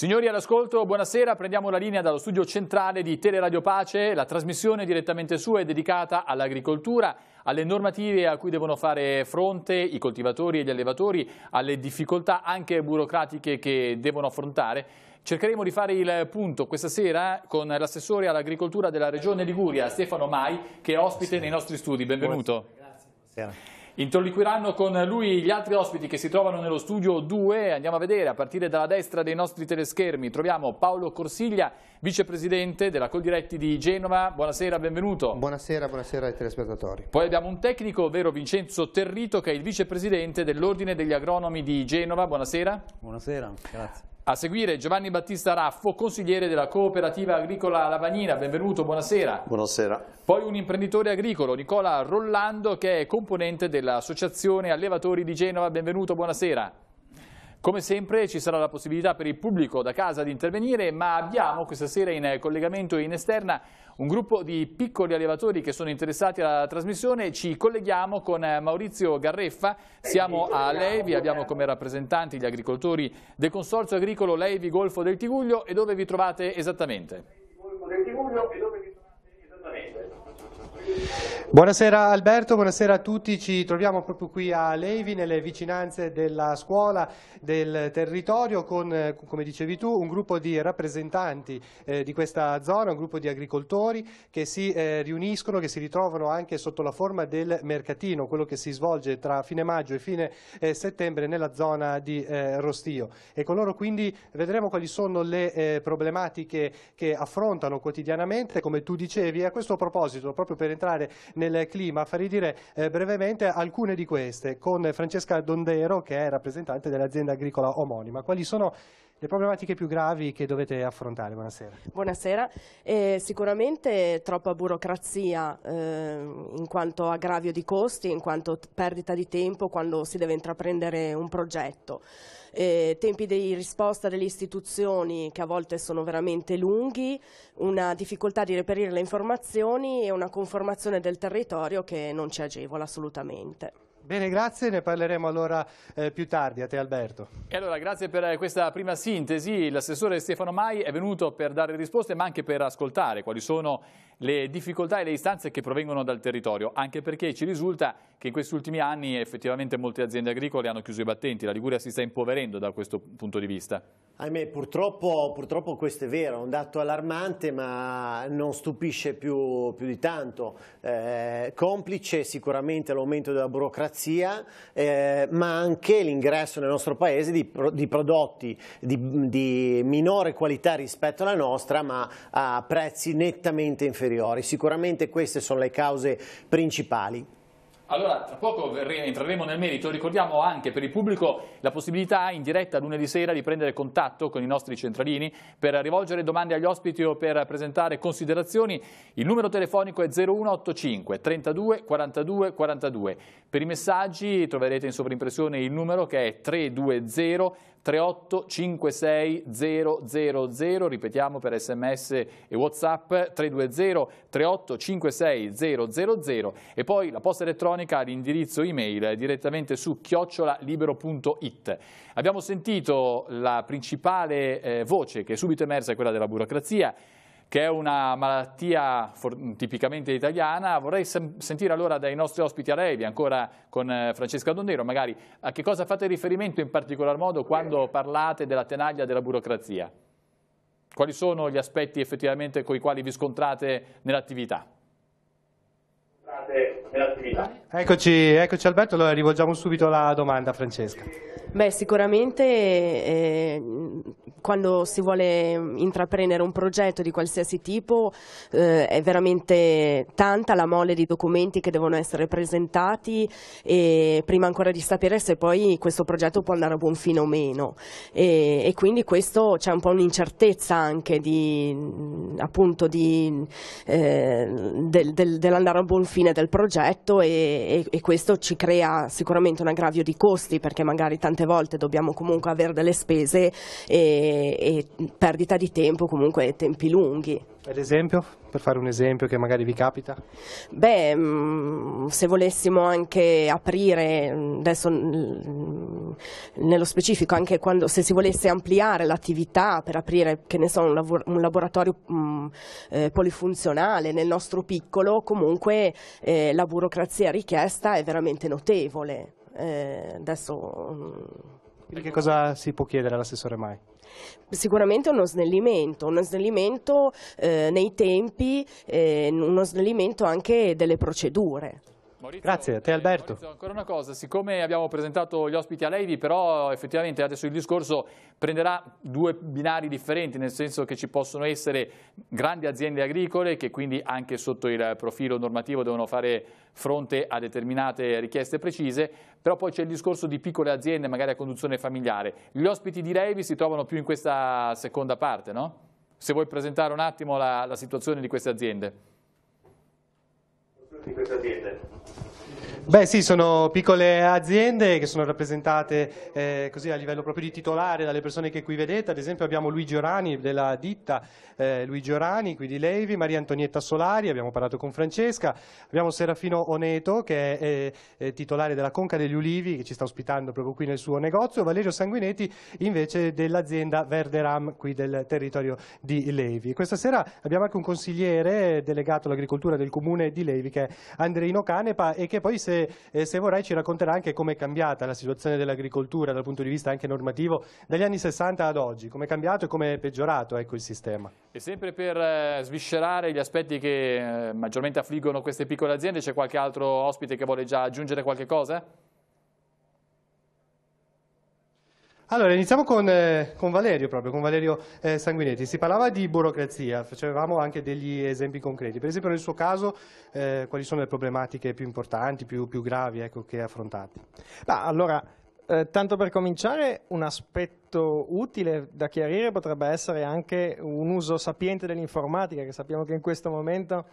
Signori all'ascolto, buonasera, prendiamo la linea dallo studio centrale di Teleradio Pace, la trasmissione direttamente sua è dedicata all'agricoltura, alle normative a cui devono fare fronte i coltivatori e gli allevatori, alle difficoltà anche burocratiche che devono affrontare. Cercheremo di fare il punto questa sera con l'assessore all'agricoltura della Regione Liguria, Stefano Mai, che è ospite nei nostri studi. Benvenuto. Grazie. Interloquiranno con lui gli altri ospiti che si trovano nello studio 2. Andiamo a vedere, a partire dalla destra dei nostri teleschermi, troviamo Paolo Corsiglia, vicepresidente della Coldiretti di Genova. Buonasera, benvenuto. Buonasera, buonasera ai telespettatori. Poi abbiamo un tecnico, ovvero Vincenzo Territo, che è il vicepresidente dell'Ordine degli Agronomi di Genova. Buonasera. Buonasera, grazie. A seguire Giovanni Battista Raffo, consigliere della cooperativa agricola Lavagnina, benvenuto, buonasera. Buonasera. Poi un imprenditore agricolo, Nicola Rollando, che è componente dell'associazione Allevatori di Genova, benvenuto, buonasera. Come sempre ci sarà la possibilità per il pubblico da casa di intervenire, ma abbiamo questa sera in collegamento in esterna un gruppo di piccoli allevatori che sono interessati alla trasmissione. Ci colleghiamo con eh, Maurizio Garreffa, siamo a Levi, abbiamo come rappresentanti gli agricoltori del Consorzio Agricolo Levi Golfo del Tiguglio e dove vi trovate esattamente? Golfo del Tiguglio e dove vi trovate esattamente? Buonasera Alberto, buonasera a tutti, ci troviamo proprio qui a Levi nelle vicinanze della scuola, del territorio con, come dicevi tu, un gruppo di rappresentanti eh, di questa zona, un gruppo di agricoltori che si eh, riuniscono, che si ritrovano anche sotto la forma del mercatino, quello che si svolge tra fine maggio e fine eh, settembre nella zona di eh, Rostio e con loro quindi vedremo quali sono le eh, problematiche che affrontano quotidianamente, come tu dicevi, a questo proposito, proprio per entrare nel clima. Farei dire eh, brevemente alcune di queste con Francesca Dondero che è rappresentante dell'azienda agricola omonima. Quali sono le problematiche più gravi che dovete affrontare. Buonasera. Buonasera. Eh, sicuramente troppa burocrazia eh, in quanto aggravio di costi, in quanto perdita di tempo quando si deve intraprendere un progetto. Eh, tempi di risposta delle istituzioni che a volte sono veramente lunghi, una difficoltà di reperire le informazioni e una conformazione del territorio che non ci agevola assolutamente. Bene, grazie, ne parleremo allora eh, più tardi. A te Alberto. E allora grazie per eh, questa prima sintesi. L'assessore Stefano Mai è venuto per dare risposte ma anche per ascoltare quali sono le difficoltà e le istanze che provengono dal territorio, anche perché ci risulta che in questi ultimi anni effettivamente molte aziende agricole hanno chiuso i battenti, la Liguria si sta impoverendo da questo punto di vista. Ahimè, purtroppo, purtroppo questo è vero, è un dato allarmante ma non stupisce più, più di tanto. Eh, complice sicuramente l'aumento della burocrazia eh, ma anche l'ingresso nel nostro paese di, di prodotti di, di minore qualità rispetto alla nostra ma a prezzi nettamente inferiori inferiori. Sicuramente queste sono le cause principali. Allora, tra poco entreremo nel merito, ricordiamo anche per il pubblico la possibilità in diretta lunedì sera di prendere contatto con i nostri centralini per rivolgere domande agli ospiti o per presentare considerazioni. Il numero telefonico è 0185 32 42 42. Per i messaggi troverete in sovrimpressione il numero che è 320 3856000, ripetiamo per sms e whatsapp 320 3856000 e poi la posta elettronica all'indirizzo email direttamente su chiocciolalibero.it. Abbiamo sentito la principale eh, voce che è subito emersa, è quella della burocrazia, che è una malattia tipicamente italiana. Vorrei sentire allora dai nostri ospiti a Revi, ancora con eh, Francesca Dondero, magari a che cosa fate riferimento in particolar modo quando parlate della tenaglia della burocrazia? Quali sono gli aspetti effettivamente con i quali vi scontrate nell'attività? Nell'attività. Eccoci, eccoci Alberto, allora rivolgiamo subito la domanda a Francesca. Beh, sicuramente eh, quando si vuole intraprendere un progetto di qualsiasi tipo eh, è veramente tanta la mole di documenti che devono essere presentati e prima ancora di sapere se poi questo progetto può andare a buon fine o meno e, e quindi questo c'è un po' un'incertezza anche di, appunto di, eh, del, del, dell'andare a buon fine del progetto e, e, e, questo ci crea sicuramente un aggravio di costi perché magari tante volte dobbiamo comunque avere delle spese e, e perdita di tempo comunque tempi lunghi. Per esempio, per fare un esempio che magari vi capita? Beh, mm, se volessimo anche aprire, mm, adesso mm, nello specifico, anche quando, se si volesse ampliare l'attività per aprire, che ne so, un, lavor- un laboratorio mh, eh, polifunzionale nel nostro piccolo, comunque eh, la burocrazia richiesta è veramente notevole. Eh, adesso... che cosa si può chiedere all'assessore Mai? Sicuramente uno snellimento, uno snellimento eh, nei tempi, eh, uno snellimento anche delle procedure. Maurizio, Grazie, a te eh, Alberto. Maurizio, ancora una cosa, siccome abbiamo presentato gli ospiti a Levi, però effettivamente adesso il discorso prenderà due binari differenti, nel senso che ci possono essere grandi aziende agricole che quindi anche sotto il profilo normativo devono fare fronte a determinate richieste precise, però poi c'è il discorso di piccole aziende magari a conduzione familiare. Gli ospiti di Levi si trovano più in questa seconda parte, no? Se vuoi presentare un attimo la, la situazione di queste aziende di queste aziende. Beh sì, sono piccole aziende che sono rappresentate eh, così a livello proprio di titolare dalle persone che qui vedete, ad esempio abbiamo Luigi Orani della ditta eh, Luigi Orani qui di Levi, Maria Antonietta Solari, abbiamo parlato con Francesca, abbiamo Serafino Oneto che è, eh, titolare della Conca degli Ulivi che ci sta ospitando proprio qui nel suo negozio, Valerio Sanguinetti invece dell'azienda Verderam qui del territorio di Levi. Questa sera abbiamo anche un consigliere delegato all'agricoltura del comune di Levi che è Andreino Canepa e che poi se se, eh, se, vorrei ci racconterà anche come è cambiata la situazione dell'agricoltura dal punto di vista anche normativo dagli anni 60 ad oggi, come è cambiato e come è peggiorato ecco, il sistema. E sempre per eh, sviscerare gli aspetti che eh, maggiormente affliggono queste piccole aziende, c'è qualche altro ospite che vuole già aggiungere qualche cosa? Allora, iniziamo con, eh, con, Valerio proprio, con Valerio eh, Sanguinetti. Si parlava di burocrazia, facevamo anche degli esempi concreti. Per esempio nel suo caso eh, quali sono le problematiche più importanti, più, più gravi ecco, che affrontate? Bah, allora, eh, tanto per cominciare, un aspetto utile da chiarire potrebbe essere anche un uso sapiente dell'informatica, che sappiamo che in questo momento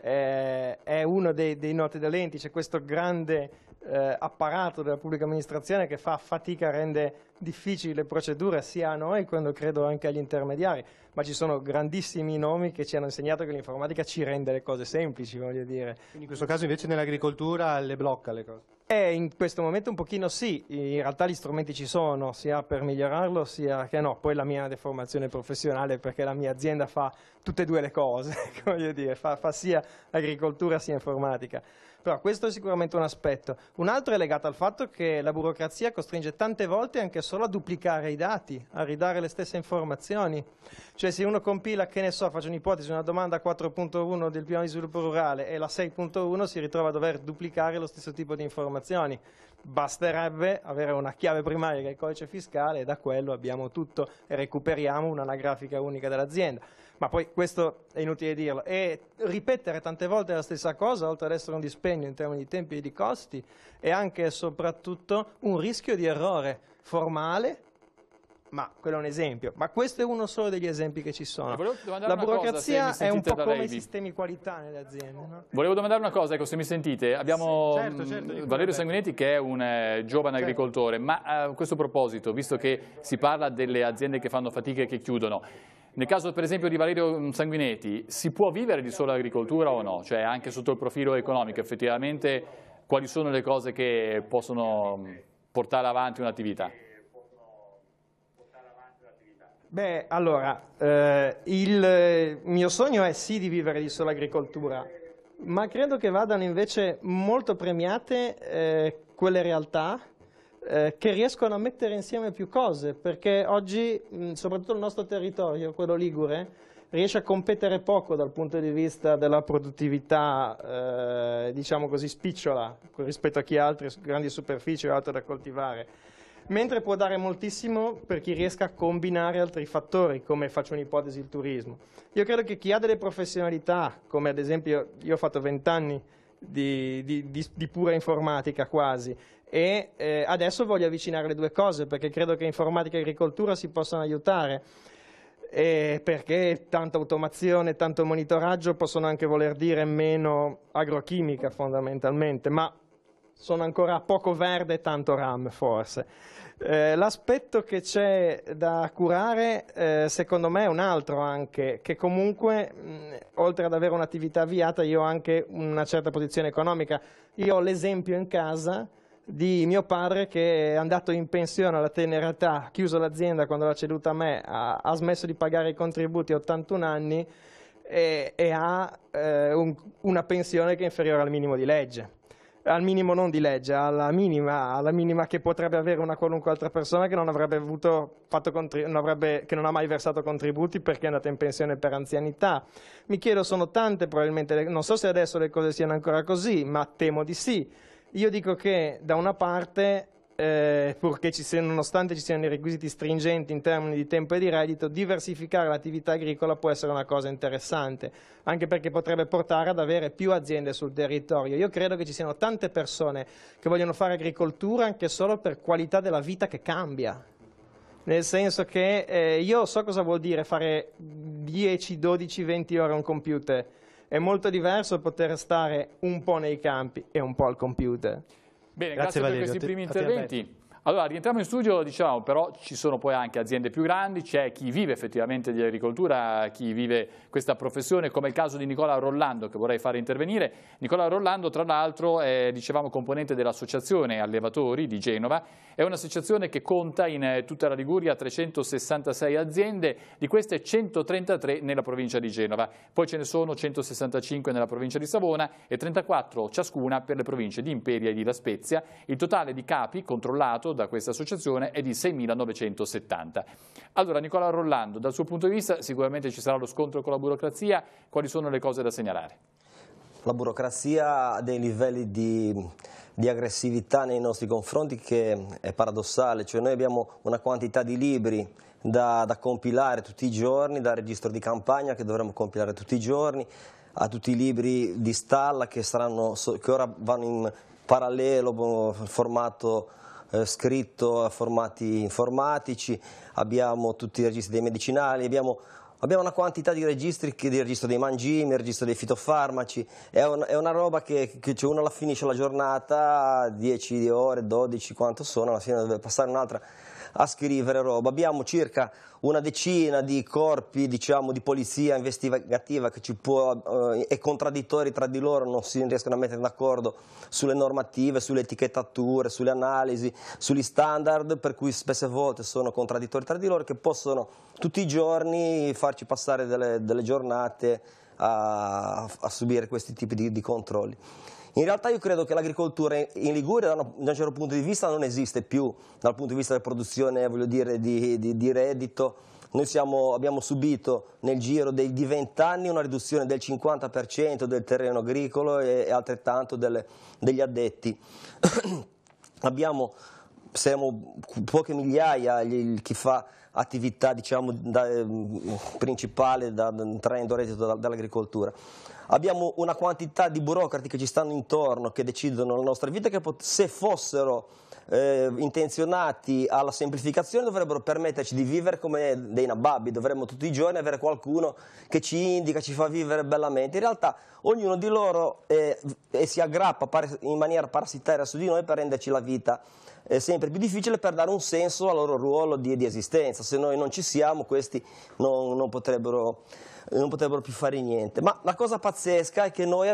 eh, è uno dei, dei noti dolenti, c'è questo grande eh, apparato della pubblica amministrazione che fa fatica, rende difficili le procedure sia a noi quando credo anche agli intermediari, ma ci sono grandissimi nomi che ci hanno insegnato che l'informatica ci rende le cose semplici, voglio dire. Quindi in questo caso invece nell'agricoltura le blocca le cose? Eh, in questo momento un pochino sì, in realtà gli strumenti ci sono, sia per migliorarlo sia che no, poi la mia deformazione professionale perché la mia azienda fa tutte e due le cose, voglio dire, fa, fa sia agricoltura sia informatica. Però questo è sicuramente un aspetto. Un altro è legato al fatto che la burocrazia costringe tante volte anche solo a duplicare i dati, a ridare le stesse informazioni. Cioè se uno compila, che ne so, faccio un'ipotesi, una domanda 4.1 del piano di sviluppo rurale e la 6.1 si ritrova a dover duplicare lo stesso tipo di informazioni. Basterebbe avere una chiave primaria che è il codice fiscale e da quello abbiamo tutto e recuperiamo un'anagrafica unica dell'azienda ma poi questo è inutile dirlo. E ripetere tante volte la stessa cosa, oltre ad essere un dispendio in termini di tempi e di costi, è anche e soprattutto un rischio di errore formale, ma quello è un esempio. Ma questo è uno solo degli esempi che ci sono. La burocrazia cosa, è un po' come i sistemi qualità nelle aziende. No? Volevo domandare una cosa, ecco, se mi sentite. Abbiamo sì, certo, certo, Valerio Sanguinetti che è un eh, giovane certo. agricoltore, ma eh, a questo proposito, visto che si parla delle aziende che fanno fatica e che chiudono, nel caso per esempio di Valerio Sanguinetti, si può vivere di sola agricoltura o no? Cioè anche sotto il profilo economico, effettivamente quali sono le cose che possono mm, portare avanti un'attività? Beh, allora, eh, il mio sogno è sì di vivere di sola agricoltura, ma credo che vadano invece molto premiate eh, quelle realtà eh, che riescono a mettere insieme più cose, perché oggi, mh, soprattutto il nostro territorio, quello ligure, riesce a competere poco dal punto di vista della produttività, eh, diciamo così, spicciola rispetto a chi ha altre grandi superfici o altro da coltivare, mentre può dare moltissimo per chi riesca a combinare altri fattori, come faccio un'ipotesi il turismo. Io credo che chi ha delle professionalità, come ad esempio io ho fatto vent'anni di, di, di, di pura informatica quasi, e eh, adesso voglio avvicinare le due cose perché credo che informatica e agricoltura si possano aiutare eh, perché tanta automazione, tanto monitoraggio possono anche voler dire meno agrochimica fondamentalmente, ma sono ancora poco verde e tanto RAM forse. Eh, l'aspetto che c'è da curare eh, secondo me è un altro anche, che comunque mh, oltre ad avere un'attività avviata io ho anche una certa posizione economica. Io ho l'esempio in casa di mio padre che è andato in pensione alla tenera età, chiuso l'azienda quando l'ha ceduta a me, ha, ha, smesso di pagare i contributi a 81 anni e, e ha eh, un, una pensione che è inferiore al minimo di legge al minimo non di legge, alla minima, alla minima, che potrebbe avere una qualunque altra persona che non avrebbe, non avrebbe, che non ha mai versato contributi perché è andata in pensione per anzianità. Mi chiedo, sono tante probabilmente, non so se adesso le cose siano ancora così, ma temo di sì. Io dico che da una parte, eh, purché ci siano, nonostante ci siano i requisiti stringenti in termini di tempo e di reddito, diversificare l'attività agricola può essere una cosa interessante, anche perché potrebbe portare ad avere più aziende sul territorio. Io credo che ci siano tante persone che vogliono fare agricoltura anche solo per qualità della vita che cambia, nel senso che eh, io so cosa vuol dire fare 10, 12, 20 ore a un computer, è molto diverso poter stare un po' nei campi e un po' al computer. Bene, grazie, grazie per questi primi interventi. Allora, rientriamo in studio, diciamo, però ci sono poi anche aziende più grandi, c'è chi vive effettivamente di agricoltura, chi vive questa professione, come il caso di Nicola Rollando, che vorrei fare intervenire. Nicola Rollando, tra l'altro, è dicevamo, componente dell'Associazione Allevatori di Genova, è un'associazione che conta in eh, tutta la Liguria 366 aziende, di queste 133 nella provincia di Genova, poi ce ne sono 165 nella provincia di Savona e 34 ciascuna per le province di Imperia e di La Spezia. Il totale di capi controllato pagato da questa associazione è di 6.970. Allora Nicola Rollando, dal suo punto di vista sicuramente ci sarà lo scontro con la burocrazia, quali sono le cose da segnalare? La burocrazia ha dei livelli di, di, aggressività nei nostri confronti che è paradossale, cioè noi abbiamo una quantità di libri da, da compilare tutti i giorni, dal registro di campagna che dovremmo compilare tutti i giorni, a tutti i libri di stalla che, saranno, che ora vanno in parallelo, boh, formato eh, scritto a formati informatici, abbiamo tutti i registri dei medicinali, abbiamo, abbiamo una quantità di registri, che, di registro dei mangimi, registro dei fitofarmaci, è, un, è una roba che, che cioè uno la finisce la giornata, 10 ore, 12, quanto sono, alla fine deve passare un'altra a scrivere roba. Abbiamo circa una decina di corpi diciamo, di polizia investigativa che ci può, eh, e contraddittori tra di loro, non si riescono a mettere d'accordo sulle normative, sulle etichettature, sulle analisi, sugli standard, per cui spesse volte sono contraddittori tra di loro che possono tutti i giorni farci passare delle, delle giornate a, a subire questi tipi di, di, controlli. In realtà io credo che l'agricoltura in Liguria da, un certo punto di vista non esiste più dal punto di vista della produzione voglio dire, di, di, di, reddito. Noi siamo, abbiamo subito nel giro dei, di 20 anni una riduzione del 50% del terreno agricolo e, e altrettanto delle, degli addetti. abbiamo siamo poche migliaia chi fa attività diciamo, da, ehm, principale da, traendo reddito dall'agricoltura. Abbiamo una quantità di burocrati che ci stanno intorno, che decidono la nostra vita, che se fossero eh, intenzionati alla semplificazione dovrebbero permetterci di vivere come dei nababbi, dovremmo tutti i giorni avere qualcuno che ci indica, ci fa vivere bellamente. In realtà ognuno di loro eh, si aggrappa in maniera parassitaria su di noi per renderci la vita è sempre più difficile per dare un senso al loro ruolo di, di esistenza. Se noi non ci siamo, questi non, non, potrebbero, non, potrebbero, più fare niente. Ma la cosa pazzesca è che noi,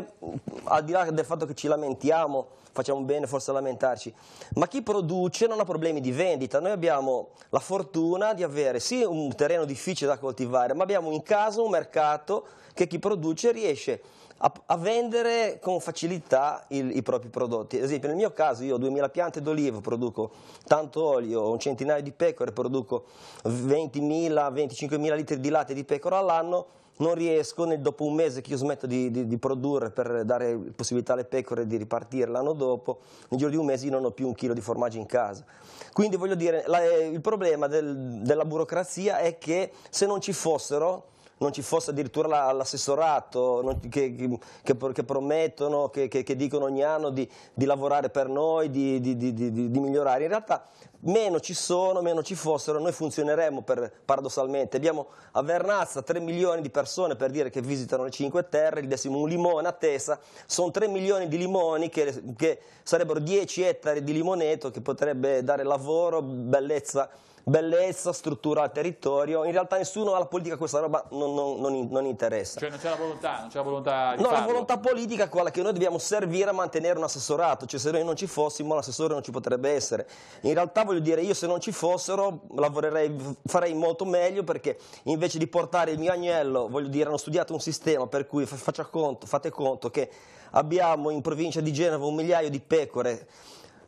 al di là del fatto che ci lamentiamo, facciamo bene forse a lamentarci, ma chi produce non ha problemi di vendita. Noi abbiamo la fortuna di avere sì un terreno difficile da coltivare, ma abbiamo in casa un mercato che chi produce riesce a a, a vendere con facilità il, i propri prodotti. Ad esempio nel mio caso io ho 2000 piante d'olivo, produco tanto olio, un centinaio di pecore, produco 20.000-25.000 litri di latte di pecora all'anno, non riesco, nel, dopo un mese che io smetto di, di, di, produrre per dare possibilità alle pecore di ripartire l'anno dopo, nel giro di un mese io non ho più un chilo di formaggio in casa. Quindi voglio dire, la, eh, il problema del, della burocrazia è che se non ci fossero non ci fosse addirittura l'assessorato la, che, che, che, promettono, che, che, dicono ogni anno di, di lavorare per noi, di, di, di, migliorare. In realtà meno ci sono, meno ci fossero, noi funzioneremmo per, paradossalmente. Abbiamo a Vernazza 3 milioni di persone per dire che visitano le Cinque terre, gli dessimo un limone a testa, sono 3 milioni di limoni che sarebbero 10 ettari di limoneto che potrebbe dare lavoro, bellezza bellezza, struttura, al territorio. In realtà nessuno alla politica questa roba non, non, non, non interessa. Cioè non c'è la volontà, non c'è la volontà di No, farlo. la volontà politica è quella che noi dobbiamo servire a mantenere un assessorato, cioè se noi non ci fossimo l'assessore non ci potrebbe essere. In realtà voglio dire, io se non ci fossero lavorerei, farei molto meglio perché invece di portare il mio agnello, voglio dire, hanno studiato un sistema per cui conto, fate conto che abbiamo in provincia di Genova un migliaio di pecore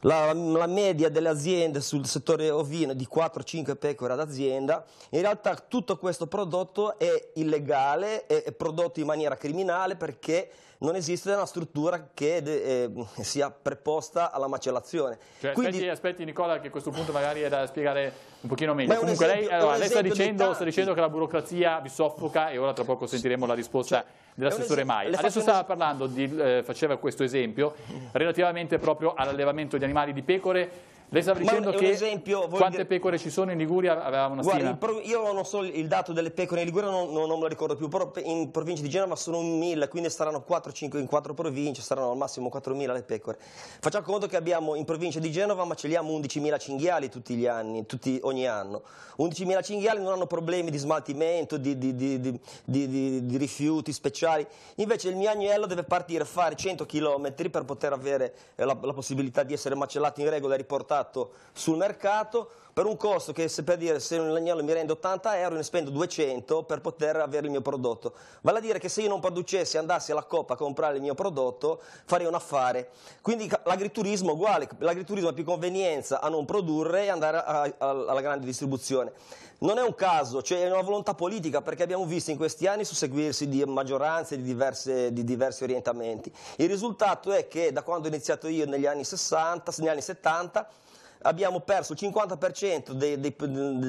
la, la, media delle aziende sul settore ovino è di 4-5 pecore ad azienda, in realtà tutto questo prodotto è illegale, è, è prodotto in maniera criminale perché non esiste una struttura che de, eh, sia preposta alla macellazione. Cioè, Quindi, aspetti, aspetti, Nicola che a questo punto magari è da spiegare un pochino meglio. Un Comunque esempio, lei, allora, lei sta, dicendo, sta dicendo, che la burocrazia vi soffoca e ora tra poco sentiremo la risposta cioè, dell'assessore Mai. Adesso stava parlando, di, eh, faceva questo esempio, relativamente proprio all'allevamento di animali di pecore lei stava dicendo che esempio, quante pecore ci sono in Liguria? Avevamo una guarda, pro, io non so il dato delle pecore in Liguria, non, non, non me lo ricordo più, però in provincia di Genova sono 1000, quindi saranno 4-5 in 4 province, saranno al massimo 4000 le pecore. Facciamo conto che abbiamo in provincia di Genova macelliamo 11.000 cinghiali tutti gli anni, tutti, ogni anno. 11.000 cinghiali non hanno problemi di smaltimento, di, di, di, di rifiuti speciali, invece il mio agnello deve partire a fare 100 km per poter avere eh, la, la possibilità di essere macellato in regola e riportato portato sul mercato per un costo che se per dire se un agnello mi rende 80 euro ne spendo 200 per poter avere il mio prodotto. Vale a dire che se io non producessi e andassi alla Coppa a comprare il mio prodotto farei un affare. Quindi l'agriturismo è uguale, l'agriturismo ha più convenienza a non produrre e andare a, a, alla grande distribuzione. Non è un caso, cioè è una volontà politica perché abbiamo visto in questi anni susseguirsi di maggioranze di, diverse, di diversi orientamenti. Il risultato è che da quando ho iniziato io negli anni 60, negli anni 70 abbiamo perso il 50% dei, dei,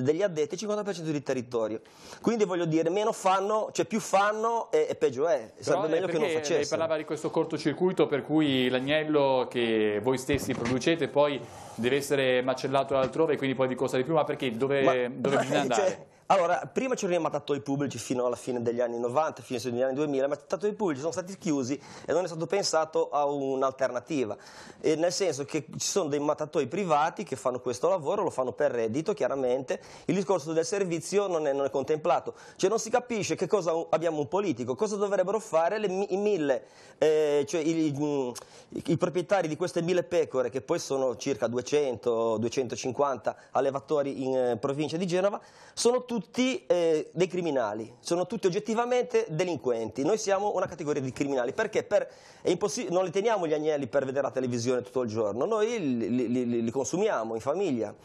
degli addetti e il 50% di territorio. Quindi voglio dire, meno fanno, cioè più fanno e, e peggio è. Sarebbe eh, meglio che non facessero. Lei parlava di questo cortocircuito per cui l'agnello che voi stessi producete poi deve essere macellato altrove e quindi poi vi costa di più, ma perché? Dove, ma, dove ma, bisogna cioè, andare? Allora, prima c'erano i matatoi pubblici fino alla fine degli anni 90, fino agli anni 2000, ma i matatoi pubblici sono stati chiusi e non è stato pensato a un'alternativa, nel senso che ci sono dei mattatoi privati che fanno questo lavoro, lo fanno per reddito chiaramente, il discorso del servizio non è, non è contemplato, cioè non si capisce che cosa abbiamo un politico, cosa dovrebbero fare le, i mille, eh, cioè i, i, i, proprietari di queste mille pecore, che poi sono circa 200-250 allevatori in eh, provincia di Genova, sono tutti tutti eh, dei criminali, sono tutti oggettivamente delinquenti. Noi siamo una categoria di criminali perché per, non li teniamo gli agnelli per vedere la televisione tutto il giorno, noi li, li, li, li consumiamo in famiglia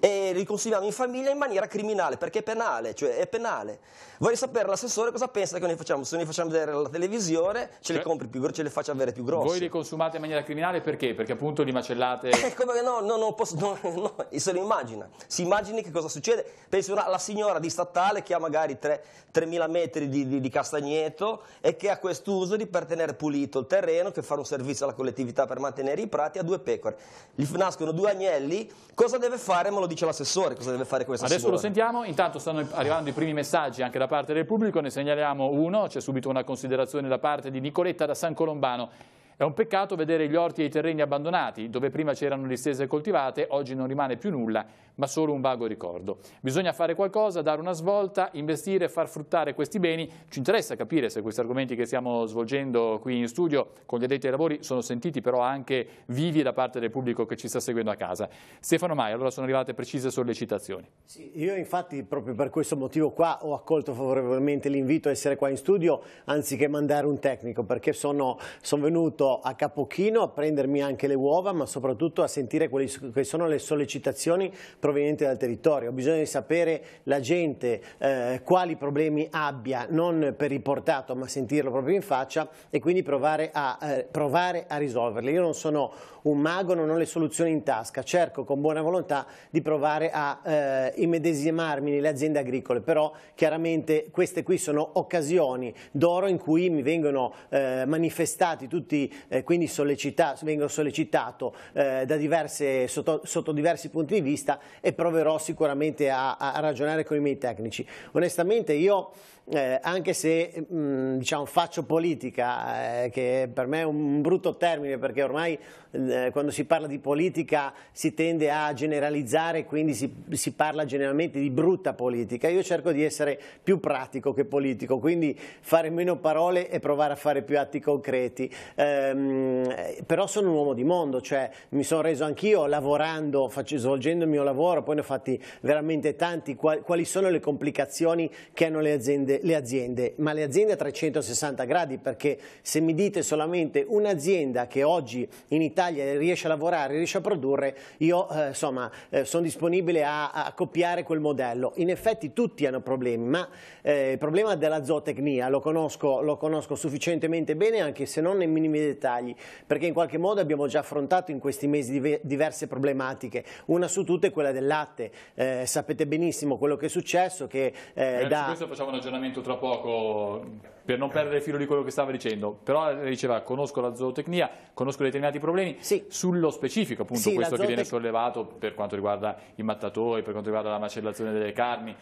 e li consigliamo in famiglia in maniera criminale, perché è penale, cioè è penale. Vorrei sapere l'assessore cosa pensa che noi facciamo, se noi facciamo vedere la televisione, ce cioè, le compri più grosse, ce le faccia avere più grosse. Voi le consumate in maniera criminale perché? Perché appunto li macellate... Eh, come, no, no, non posso, no, no, se lo immagina, si immagini che cosa succede, penso alla signora di statale che ha magari 3, 3.000 metri di, di, di castagneto e che ha quest'uso di per tenere pulito il terreno, che fa un servizio alla collettività per mantenere i prati, ha due pecore, gli nascono due agnelli, cosa deve fare? Me lo lo dice l'assessore cosa deve fare questa Adesso lo sentiamo, intanto stanno arrivando i primi messaggi anche da parte del pubblico, ne segnaliamo uno, c'è subito una considerazione da parte di Nicoletta da San Colombano è un peccato vedere gli orti e i terreni abbandonati, dove prima c'erano distese coltivate, oggi non rimane più nulla, ma solo un vago ricordo. Bisogna fare qualcosa, dare una svolta, investire, far fruttare questi beni. Ci interessa capire se questi argomenti che stiamo svolgendo qui in studio con gli addetti ai lavori sono sentiti però anche vivi da parte del pubblico che ci sta seguendo a casa. Stefano Mai, allora sono arrivate precise sollecitazioni. Sì, io infatti proprio per questo motivo qua ho accolto favorevolmente l'invito a essere qua in studio anziché mandare un tecnico perché sono, sono venuto venuto a Capochino a prendermi anche le uova, ma soprattutto a sentire quali che sono le sollecitazioni provenienti dal territorio. Bisogna sapere la gente eh, quali problemi abbia, non per riportato, ma sentirlo proprio in faccia e quindi provare a, eh, provare a risolverli. Io non sono un mago, non ho le soluzioni in tasca, cerco con buona volontà di provare a eh, immedesimarmi nelle aziende agricole, però chiaramente queste qui sono occasioni d'oro in cui mi vengono eh, manifestati tutti i eh, quindi sollecita, vengo sollecitato eh, diverse, sotto, sotto, diversi punti di vista e proverò sicuramente a, a ragionare con i miei tecnici. Onestamente io eh, anche se mh, mm, diciamo, faccio politica, eh, che per me è un brutto termine perché ormai eh, quando si parla di politica si tende a generalizzare, e quindi si, si, parla generalmente di brutta politica. Io cerco di essere più pratico che politico, quindi fare meno parole e provare a fare più atti concreti. Ehm, però sono un uomo di mondo, cioè mi sono reso anch'io lavorando, faccio, svolgendo il mio lavoro, poi ne ho fatti veramente tanti, quali sono le complicazioni che hanno le aziende le aziende, ma le aziende a 360 gradi perché se mi dite solamente un'azienda che oggi in Italia riesce a lavorare, riesce a produrre, io eh, insomma eh, sono disponibile a, a, copiare quel modello. In effetti tutti hanno problemi, ma eh, il problema della zootecnia lo conosco, lo conosco sufficientemente bene anche se non nei minimi dettagli, perché in qualche modo abbiamo già affrontato in questi mesi diverse problematiche. Una su tutte è quella del latte, eh, sapete benissimo quello che è successo che eh, da... questo facciamo un aggiornamento argomento tra poco per non perdere filo di quello che stava dicendo, però eh, diceva conosco la zootecnia, conosco determinati problemi, sì. sullo specifico appunto sì, questo che viene sollevato per quanto riguarda i mattatoi, per quanto riguarda la macellazione delle carni.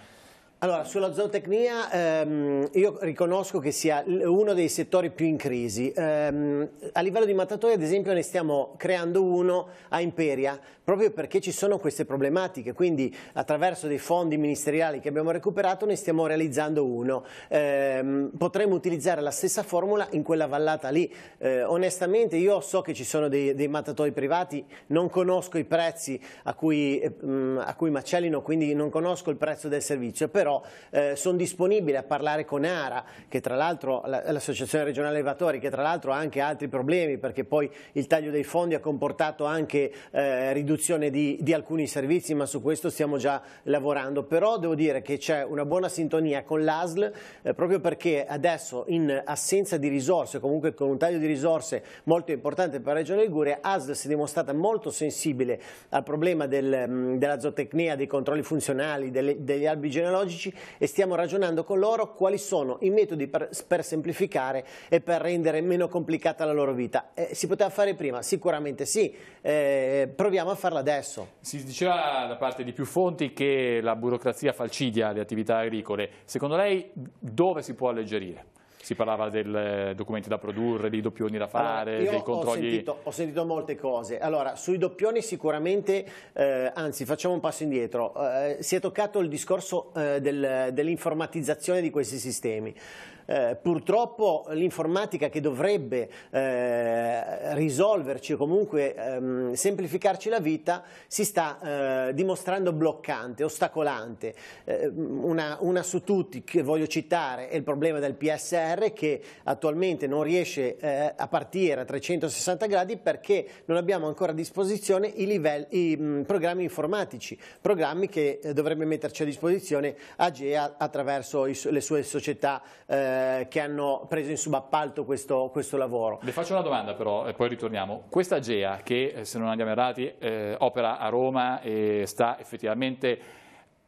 Allora, sulla zootecnia ehm, io riconosco che sia uno dei settori più in crisi. Ehm, a livello di matatoi, ad esempio, ne stiamo creando uno a Imperia, proprio perché ci sono queste problematiche. Quindi, attraverso dei fondi ministeriali che abbiamo recuperato, ne stiamo realizzando uno. Ehm, potremmo utilizzare la stessa formula in quella vallata lì. Eh, onestamente, io so che ci sono dei, dei, matatoi privati, non conosco i prezzi a cui, ehm, a cui macellino, quindi non conosco il prezzo del servizio, però eh, sono disponibile a parlare con ARA, che tra l'altro l'Associazione Regionale Elevatori, che tra l'altro ha anche altri problemi perché poi il taglio dei fondi ha comportato anche eh, riduzione di, di, alcuni servizi, ma su questo stiamo già lavorando. Però devo dire che c'è una buona sintonia con l'ASL eh, proprio perché adesso in assenza di risorse, comunque con un taglio di risorse molto importante per la Regione Liguria, ASL si è dimostrata molto sensibile al problema del, della zootecnia, dei controlli funzionali, delle, degli albi genealogici tecnici e stiamo ragionando con loro quali sono i metodi per, per semplificare e per rendere meno complicata la loro vita. Eh, si poteva fare prima? Sicuramente sì, eh, proviamo a farlo adesso. Si diceva da parte di più fonti che la burocrazia falcidia le attività agricole, secondo lei dove si può alleggerire? si parlava dei documenti da produrre, dei doppioni da fare, allora, dei controlli. Ho sentito, ho sentito, molte cose. Allora, sui doppioni sicuramente, eh, anzi facciamo un passo indietro, eh, si è toccato il discorso eh, del, dell'informatizzazione di questi sistemi. Eh, purtroppo l'informatica che dovrebbe eh, risolverci o comunque ehm, semplificarci la vita si sta eh, dimostrando bloccante, ostacolante. Eh, una, una, su tutti che voglio citare è il problema del PSR che attualmente non riesce eh, a partire a 360 gradi perché non abbiamo ancora a disposizione i, livelli, i mh, mm, programmi informatici, programmi che dovrebbe metterci a disposizione AGEA attraverso i, le sue società eh, eh, che hanno preso in subappalto questo, questo, lavoro. Le faccio una domanda però e poi ritorniamo. Questa GEA che eh, se non andiamo errati eh, opera a Roma e sta effettivamente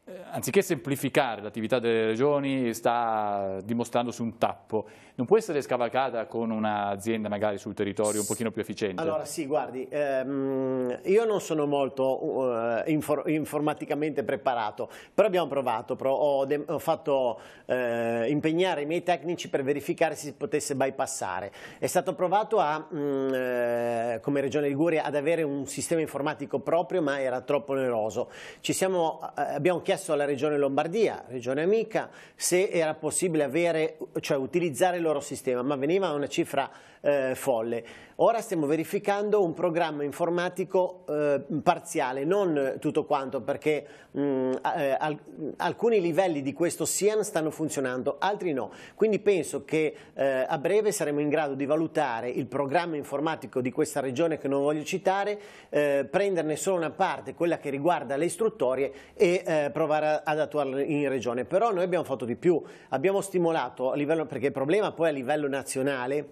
eh, anziché semplificare l'attività delle regioni sta dimostrandosi un tappo non può essere scavalcata con un'azienda magari sul territorio un pochino più efficiente? Allora sì, guardi, ehm, io non sono molto uh, infor informaticamente preparato, però abbiamo provato, pro ho, ho, fatto eh, impegnare i miei tecnici per verificare se si potesse bypassare. È stato provato a, mh, mm, eh, come Regione Liguria ad avere un sistema informatico proprio, ma era troppo oneroso. Siamo, eh, abbiamo chiesto alla Regione Lombardia, Regione Amica, se era possibile avere, cioè utilizzare lo loro sistema, ma veniva a una cifra eh, folle. Ora stiamo verificando un programma informatico eh, parziale, non tutto quanto, perché mh, mm, eh, al, alcuni livelli di questo SIAN stanno funzionando, altri no. Quindi penso che eh, a breve saremo in grado di valutare il programma informatico di questa regione che non voglio citare, eh, prenderne solo una parte, quella che riguarda le istruttorie e eh, provare ad attuarla in regione. Però noi abbiamo fatto di più, abbiamo stimolato a livello, perché il problema poi a livello nazionale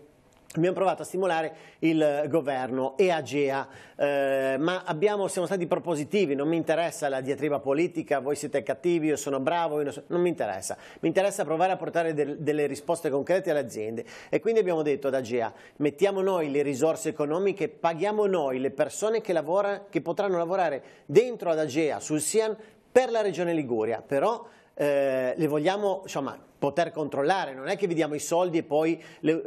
Abbiamo provato a stimolare il governo e Agea, eh, ma abbiamo, siamo stati propositivi, non mi interessa la diatriba politica, voi siete cattivi, io sono bravo, io non, so, non, mi interessa. Mi interessa provare a portare del, delle risposte concrete alle aziende e quindi abbiamo detto ad Agea, mettiamo noi le risorse economiche, paghiamo noi le persone che, lavora, che potranno lavorare dentro ad Agea, sul SIAN, per la regione Liguria, però eh, le vogliamo, insomma, poter controllare, non è che vi diamo i soldi e poi le, eh,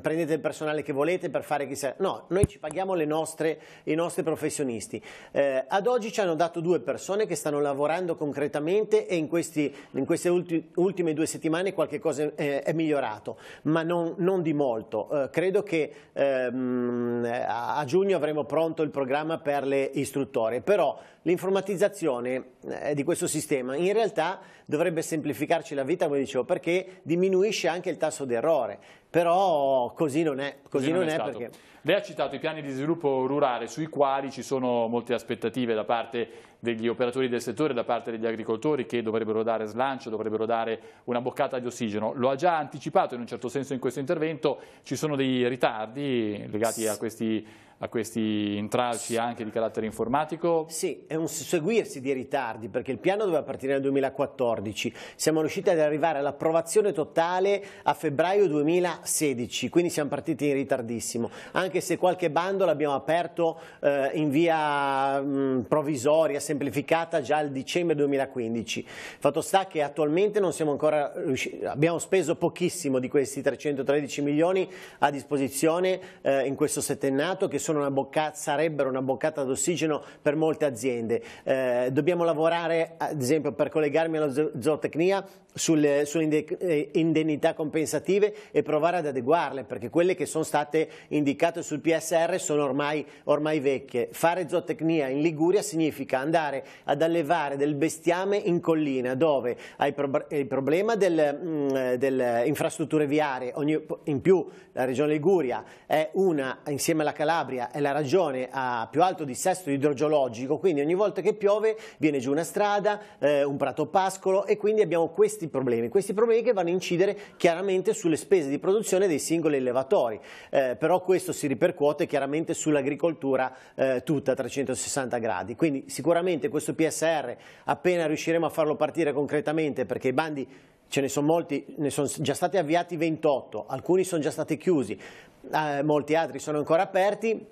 prendete il personale che volete per fare chissà, no, noi ci paghiamo nostre, i nostri professionisti. Eh, ad oggi ci hanno dato due persone che stanno lavorando concretamente e in, questi, in queste ulti, ultime due settimane qualche cosa eh, è migliorato, ma non, non di molto. Eh, credo che ehm, a giugno avremo pronto il programma per le istruttorie, però l'informatizzazione eh, di questo sistema in realtà dovrebbe semplificarci la vita, come dicevo perché diminuisce anche il tasso d'errore. però così non è, così così non non è, è perché... Lei ha citato i piani di sviluppo rurale sui quali ci sono molte aspettative da parte degli operatori del settore, da parte degli agricoltori che dovrebbero dare slancio, dovrebbero dare una boccata di ossigeno. Lo ha già anticipato in un certo senso in questo intervento, ci sono dei ritardi legati a questi a questi intralci anche di carattere informatico? Sì, è un seguirsi di ritardi perché il piano doveva partire nel 2014, siamo riusciti ad arrivare all'approvazione totale a febbraio 2016, quindi siamo partiti in ritardissimo, anche se qualche bando l'abbiamo aperto eh, in via mh, mm, provvisoria, semplice semplificata già al dicembre 2015. Fatto sta che attualmente non siamo ancora riusciti, abbiamo speso pochissimo di questi 313 milioni a disposizione eh, in questo settennato che una boccata, sarebbero una boccata d'ossigeno per molte aziende. Eh, dobbiamo lavorare ad esempio per collegarmi alla zootecnia sulle, sulle, eh, indennità compensative e provare ad adeguarle perché quelle che sono state indicate sul PSR sono ormai, ormai, vecchie. Fare zootecnia in Liguria significa andare ad allevare del bestiame in collina dove hai il problema delle del mm, eh, infrastrutture viarie, Ogni, in più la regione Liguria è una, insieme alla Calabria, è la regione a più alto dissesto idrogeologico, quindi ogni volta che piove viene giù una strada, eh, un prato pascolo e quindi abbiamo questi questi problemi? Questi problemi che vanno a incidere chiaramente sulle spese di produzione dei singoli elevatori, eh, però questo si ripercuote chiaramente sull'agricoltura eh, tutta a 360 gradi. Quindi sicuramente questo PSR appena riusciremo a farlo partire concretamente perché i bandi ce ne sono molti, ne sono già stati avviati 28, alcuni sono già stati chiusi, eh, molti altri sono ancora aperti,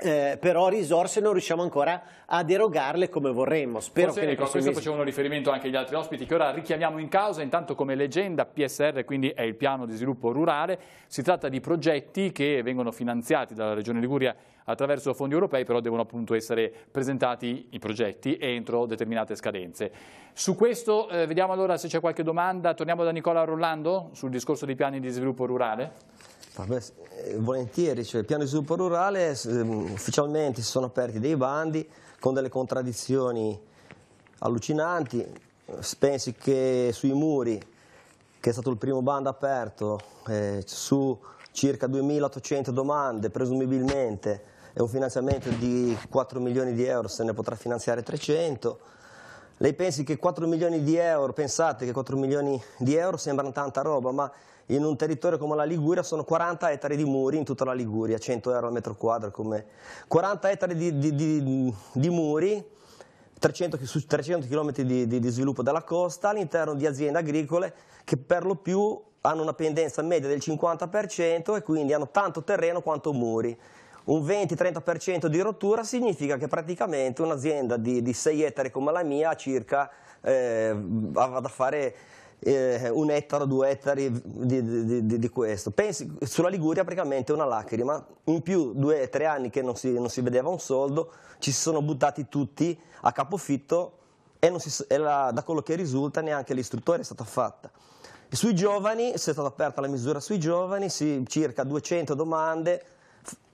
eh, però risorse non riusciamo ancora a derogarle come vorremmo. Spero Forse, che ecco, a questo mesi... facevano riferimento anche gli altri ospiti che ora richiamiamo in causa, intanto come leggenda PSR, quindi è il piano di sviluppo rurale, si tratta di progetti che vengono finanziati dalla Regione Liguria attraverso fondi europei, però devono appunto essere presentati i progetti entro determinate scadenze. Su questo eh, vediamo allora se c'è qualche domanda, torniamo da Nicola Rolando sul discorso dei piani di sviluppo rurale. Eh, volentieri, cioè, il piano di sviluppo rurale ehm, ufficialmente si sono aperti dei bandi con delle contraddizioni allucinanti, pensi che sui muri, che è stato il primo bando aperto, eh, su circa 2.800 domande presumibilmente e un finanziamento di 4 milioni di euro se ne potrà finanziare 300, lei pensi che 4 milioni di euro, pensate che 4 milioni di euro sembrano tanta roba, ma in un territorio come la Liguria sono 40 ettari di muri in tutta la Liguria, 100 euro al metro quadro, come 40 ettari di, di, di, di muri, 300, su 300 km di, sviluppo della costa, all'interno di aziende agricole che per lo più hanno una pendenza media del 50% e quindi hanno tanto terreno quanto muri. Un 20-30% di rottura significa che praticamente un'azienda di, 6 ettari come la mia circa eh, vada a fare eh, un ettaro, due ettari di, di, di, di, questo. Pensi, sulla Liguria praticamente una lacrima, in più due o tre anni che non si, non si, vedeva un soldo, ci si sono buttati tutti a capofitto e, si, e la, da quello che risulta neanche l'istruttore è stata fatta. sui giovani, si è stata aperta la misura sui giovani, si, circa 200 domande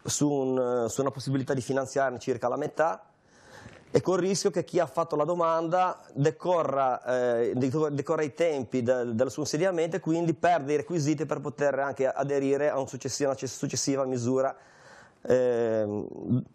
su, un, su una possibilità di finanziarne circa la metà, e col rischio che chi ha fatto la domanda decorra, eh, decorra i tempi del, del suo insediamento e quindi perde i requisiti per poter anche aderire a un una successiva misura eh,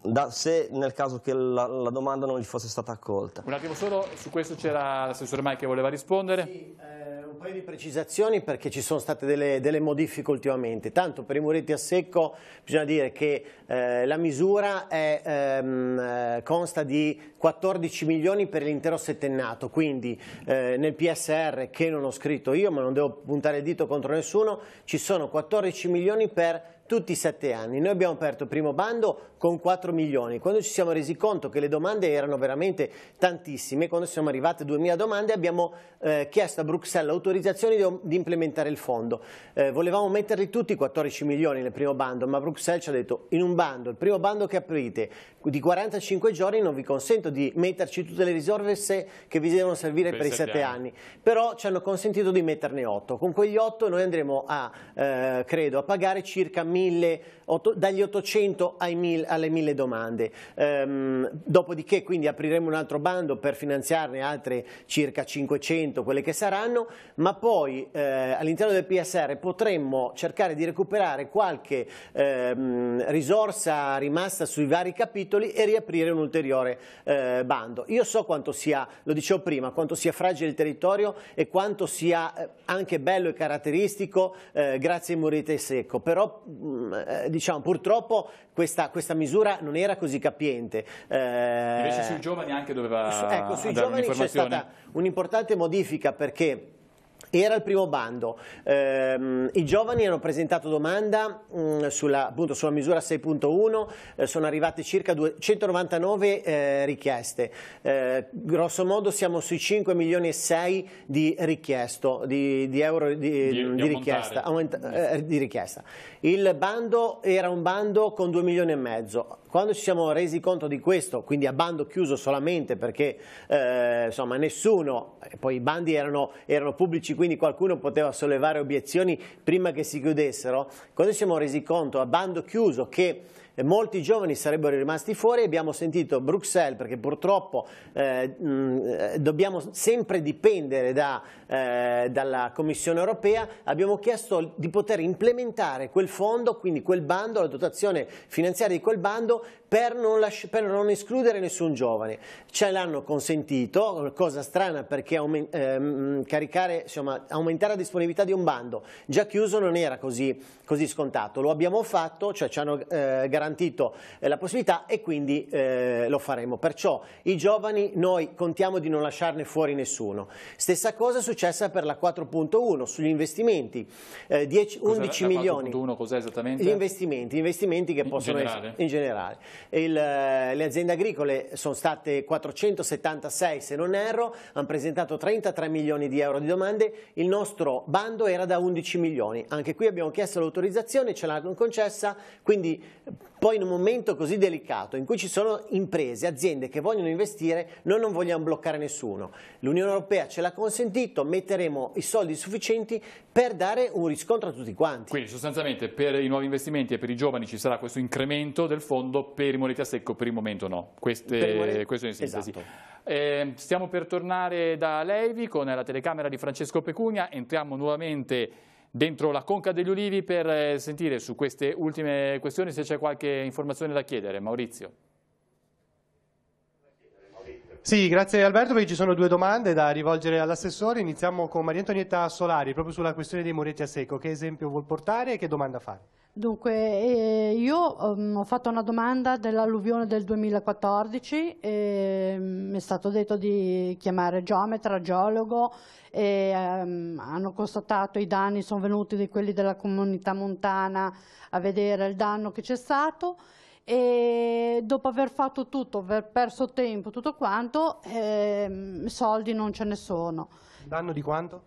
da, se nel caso che la, la, domanda non gli fosse stata accolta. Un attimo solo, su questo c'era l'assessore Mai che voleva rispondere. Sì, eh paio precisazioni perché ci sono state delle, delle, modifiche ultimamente. Tanto per i muretti a secco bisogna dire che eh, la misura è, ehm, eh, consta di 14 milioni per l'intero settennato, quindi eh, nel PSR che non ho scritto io ma non devo puntare il dito contro nessuno, ci sono 14 milioni per tutti i sette anni. Noi abbiamo aperto il primo bando con 4 milioni, quando ci siamo resi conto che le domande erano veramente tantissime, quando siamo arrivate a 2000 domande abbiamo eh, chiesto a Bruxelles l'autorizzazione di, di implementare il fondo. Eh, volevamo metterli tutti 14 milioni nel primo bando, ma Bruxelles ci ha detto in un bando, il primo bando che aprite di 45 giorni non vi consento di metterci tutte le risorse che vi devono servire per, per i 7 anni. anni, però ci hanno consentito di metterne 8. Con quegli 8 noi andremo a, eh, credo, a pagare circa 1000 mille, otto, dagli 800 mille, alle 1000 domande. Ehm, dopodiché quindi apriremo un altro bando per finanziarne altre circa 500, quelle che saranno, ma poi eh, all'interno del PSR potremmo cercare di recuperare qualche ehm, risorsa rimasta sui vari capitoli e riaprire un ulteriore eh, bando. Io so quanto sia, lo dicevo prima, quanto sia fragile il territorio e quanto sia eh, anche bello e caratteristico eh, grazie ai murete secco, però Mm, eh, diciamo, purtroppo questa, questa, misura non era così capiente. Eh, Invece sui giovani anche doveva su, Ecco, sui giovani c'è stata un'importante modifica perché era il primo bando, eh, i giovani hanno presentato domanda mh, mm, sulla, appunto, sulla, misura 6.1, eh, sono arrivate circa 199 eh, richieste, eh, grosso modo siamo sui 5 milioni e 6 di, di, di euro di, di, di richiesta, aumenta, eh, richiesta. Il bando era un bando con 2 milioni e mezzo, quando ci siamo resi conto di questo, quindi a bando chiuso solamente perché eh, insomma nessuno, poi i bandi erano, erano, pubblici quindi qualcuno poteva sollevare obiezioni prima che si chiudessero, quando ci siamo resi conto a bando chiuso che molti giovani sarebbero rimasti fuori abbiamo sentito Bruxelles, perché purtroppo eh, mh, dobbiamo sempre dipendere da, eh, dalla Commissione europea, abbiamo chiesto di poter implementare quel fondo, quindi quel bando, la dotazione finanziaria di quel bando per non, lasci, per non escludere nessun giovane. Ce l'hanno consentito, cosa strana perché aument ehm, caricare, insomma, aumentare la disponibilità di un bando già chiuso non era così, così scontato. Lo abbiamo fatto, cioè ci hanno eh, garantito eh, la possibilità e quindi eh, lo faremo. Perciò i giovani noi contiamo di non lasciarne fuori nessuno. Stessa cosa è successa per la 4.1 sugli investimenti, 10, eh, 11 milioni. 4.1 cos'è esattamente? Gli investimenti, investimenti che in possono generale. essere in generale. Il, eh, le aziende agricole sono state 476 se non erro, hanno presentato 33 milioni di euro di domande, il nostro bando era da 11 milioni, anche qui abbiamo chiesto l'autorizzazione, ce l'hanno concessa, quindi poi in un momento così delicato in cui ci sono imprese, aziende che vogliono investire, noi non vogliamo bloccare nessuno. L'Unione Europea ce l'ha consentito, metteremo i soldi sufficienti per dare un riscontro a tutti quanti. Quindi sostanzialmente per i nuovi investimenti e per i giovani ci sarà questo incremento del fondo per a Secco per il momento no, Queste, questo è in sintesi. Esatto. Eh, stiamo per tornare da Levi con la telecamera di Francesco Pecunia, entriamo nuovamente dentro la Conca degli Ulivi per eh, sentire su queste ultime questioni se c'è qualche informazione da chiedere. Maurizio. Sì, grazie Alberto, perché ci sono due domande da rivolgere all'assessore. Iniziamo con Maria Antonietta Solari, proprio sulla questione dei moretti a secco. Che esempio vuol portare e che domanda fare? Dunque, eh, io um, ho fatto una domanda dell'alluvione del 2014 e ehm, mi è stato detto di chiamare geometra, geologo e um, hanno constatato i danni, sono venuti di quelli della comunità montana a vedere il danno che c'è stato e dopo aver fatto tutto, aver perso tempo, tutto quanto, eh, soldi non ce ne sono. Danno di quanto?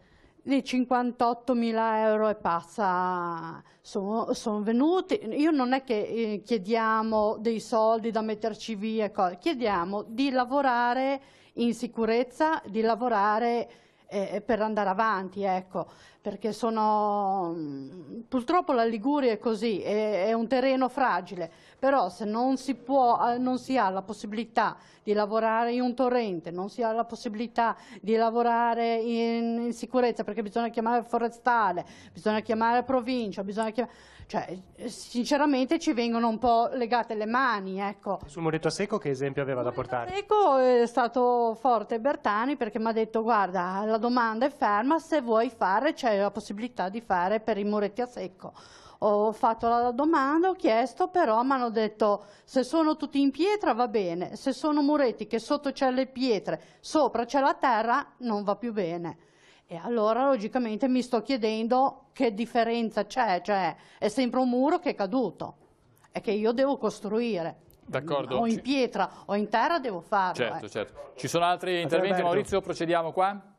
58 mila euro e passa sono, sono, venuti. Io non è che eh, chiediamo dei soldi da metterci via, chiediamo di lavorare in sicurezza, di lavorare eh, per andare avanti, ecco, perché sono, mm, purtroppo la Liguria è così, è, è un terreno fragile, però se non si, può, eh, non si ha la possibilità di lavorare in un torrente, non si ha la possibilità di lavorare in, in sicurezza, perché bisogna chiamare forestale, bisogna chiamare provincia, bisogna chiamare cioè, sinceramente ci vengono un po' legate le mani. Ecco. Sul muretto a secco che esempio aveva da portare? secco eh, è stato forte Bertani perché mi ha detto guarda la domanda è ferma, se vuoi fare c'è la possibilità di fare per i muretti a secco. Ho fatto la domanda, ho chiesto, però mi hanno detto se sono tutti in pietra va bene, se sono muretti che sotto c'è le pietre, sopra c'è la terra non va più bene. E allora logicamente mi sto chiedendo che differenza c'è, cioè è sempre un muro che è caduto e che io devo costruire. D'accordo. O in pietra o in terra devo farlo. Certo, eh. certo. Ci sono altri interventi, Maurizio? Procediamo qua.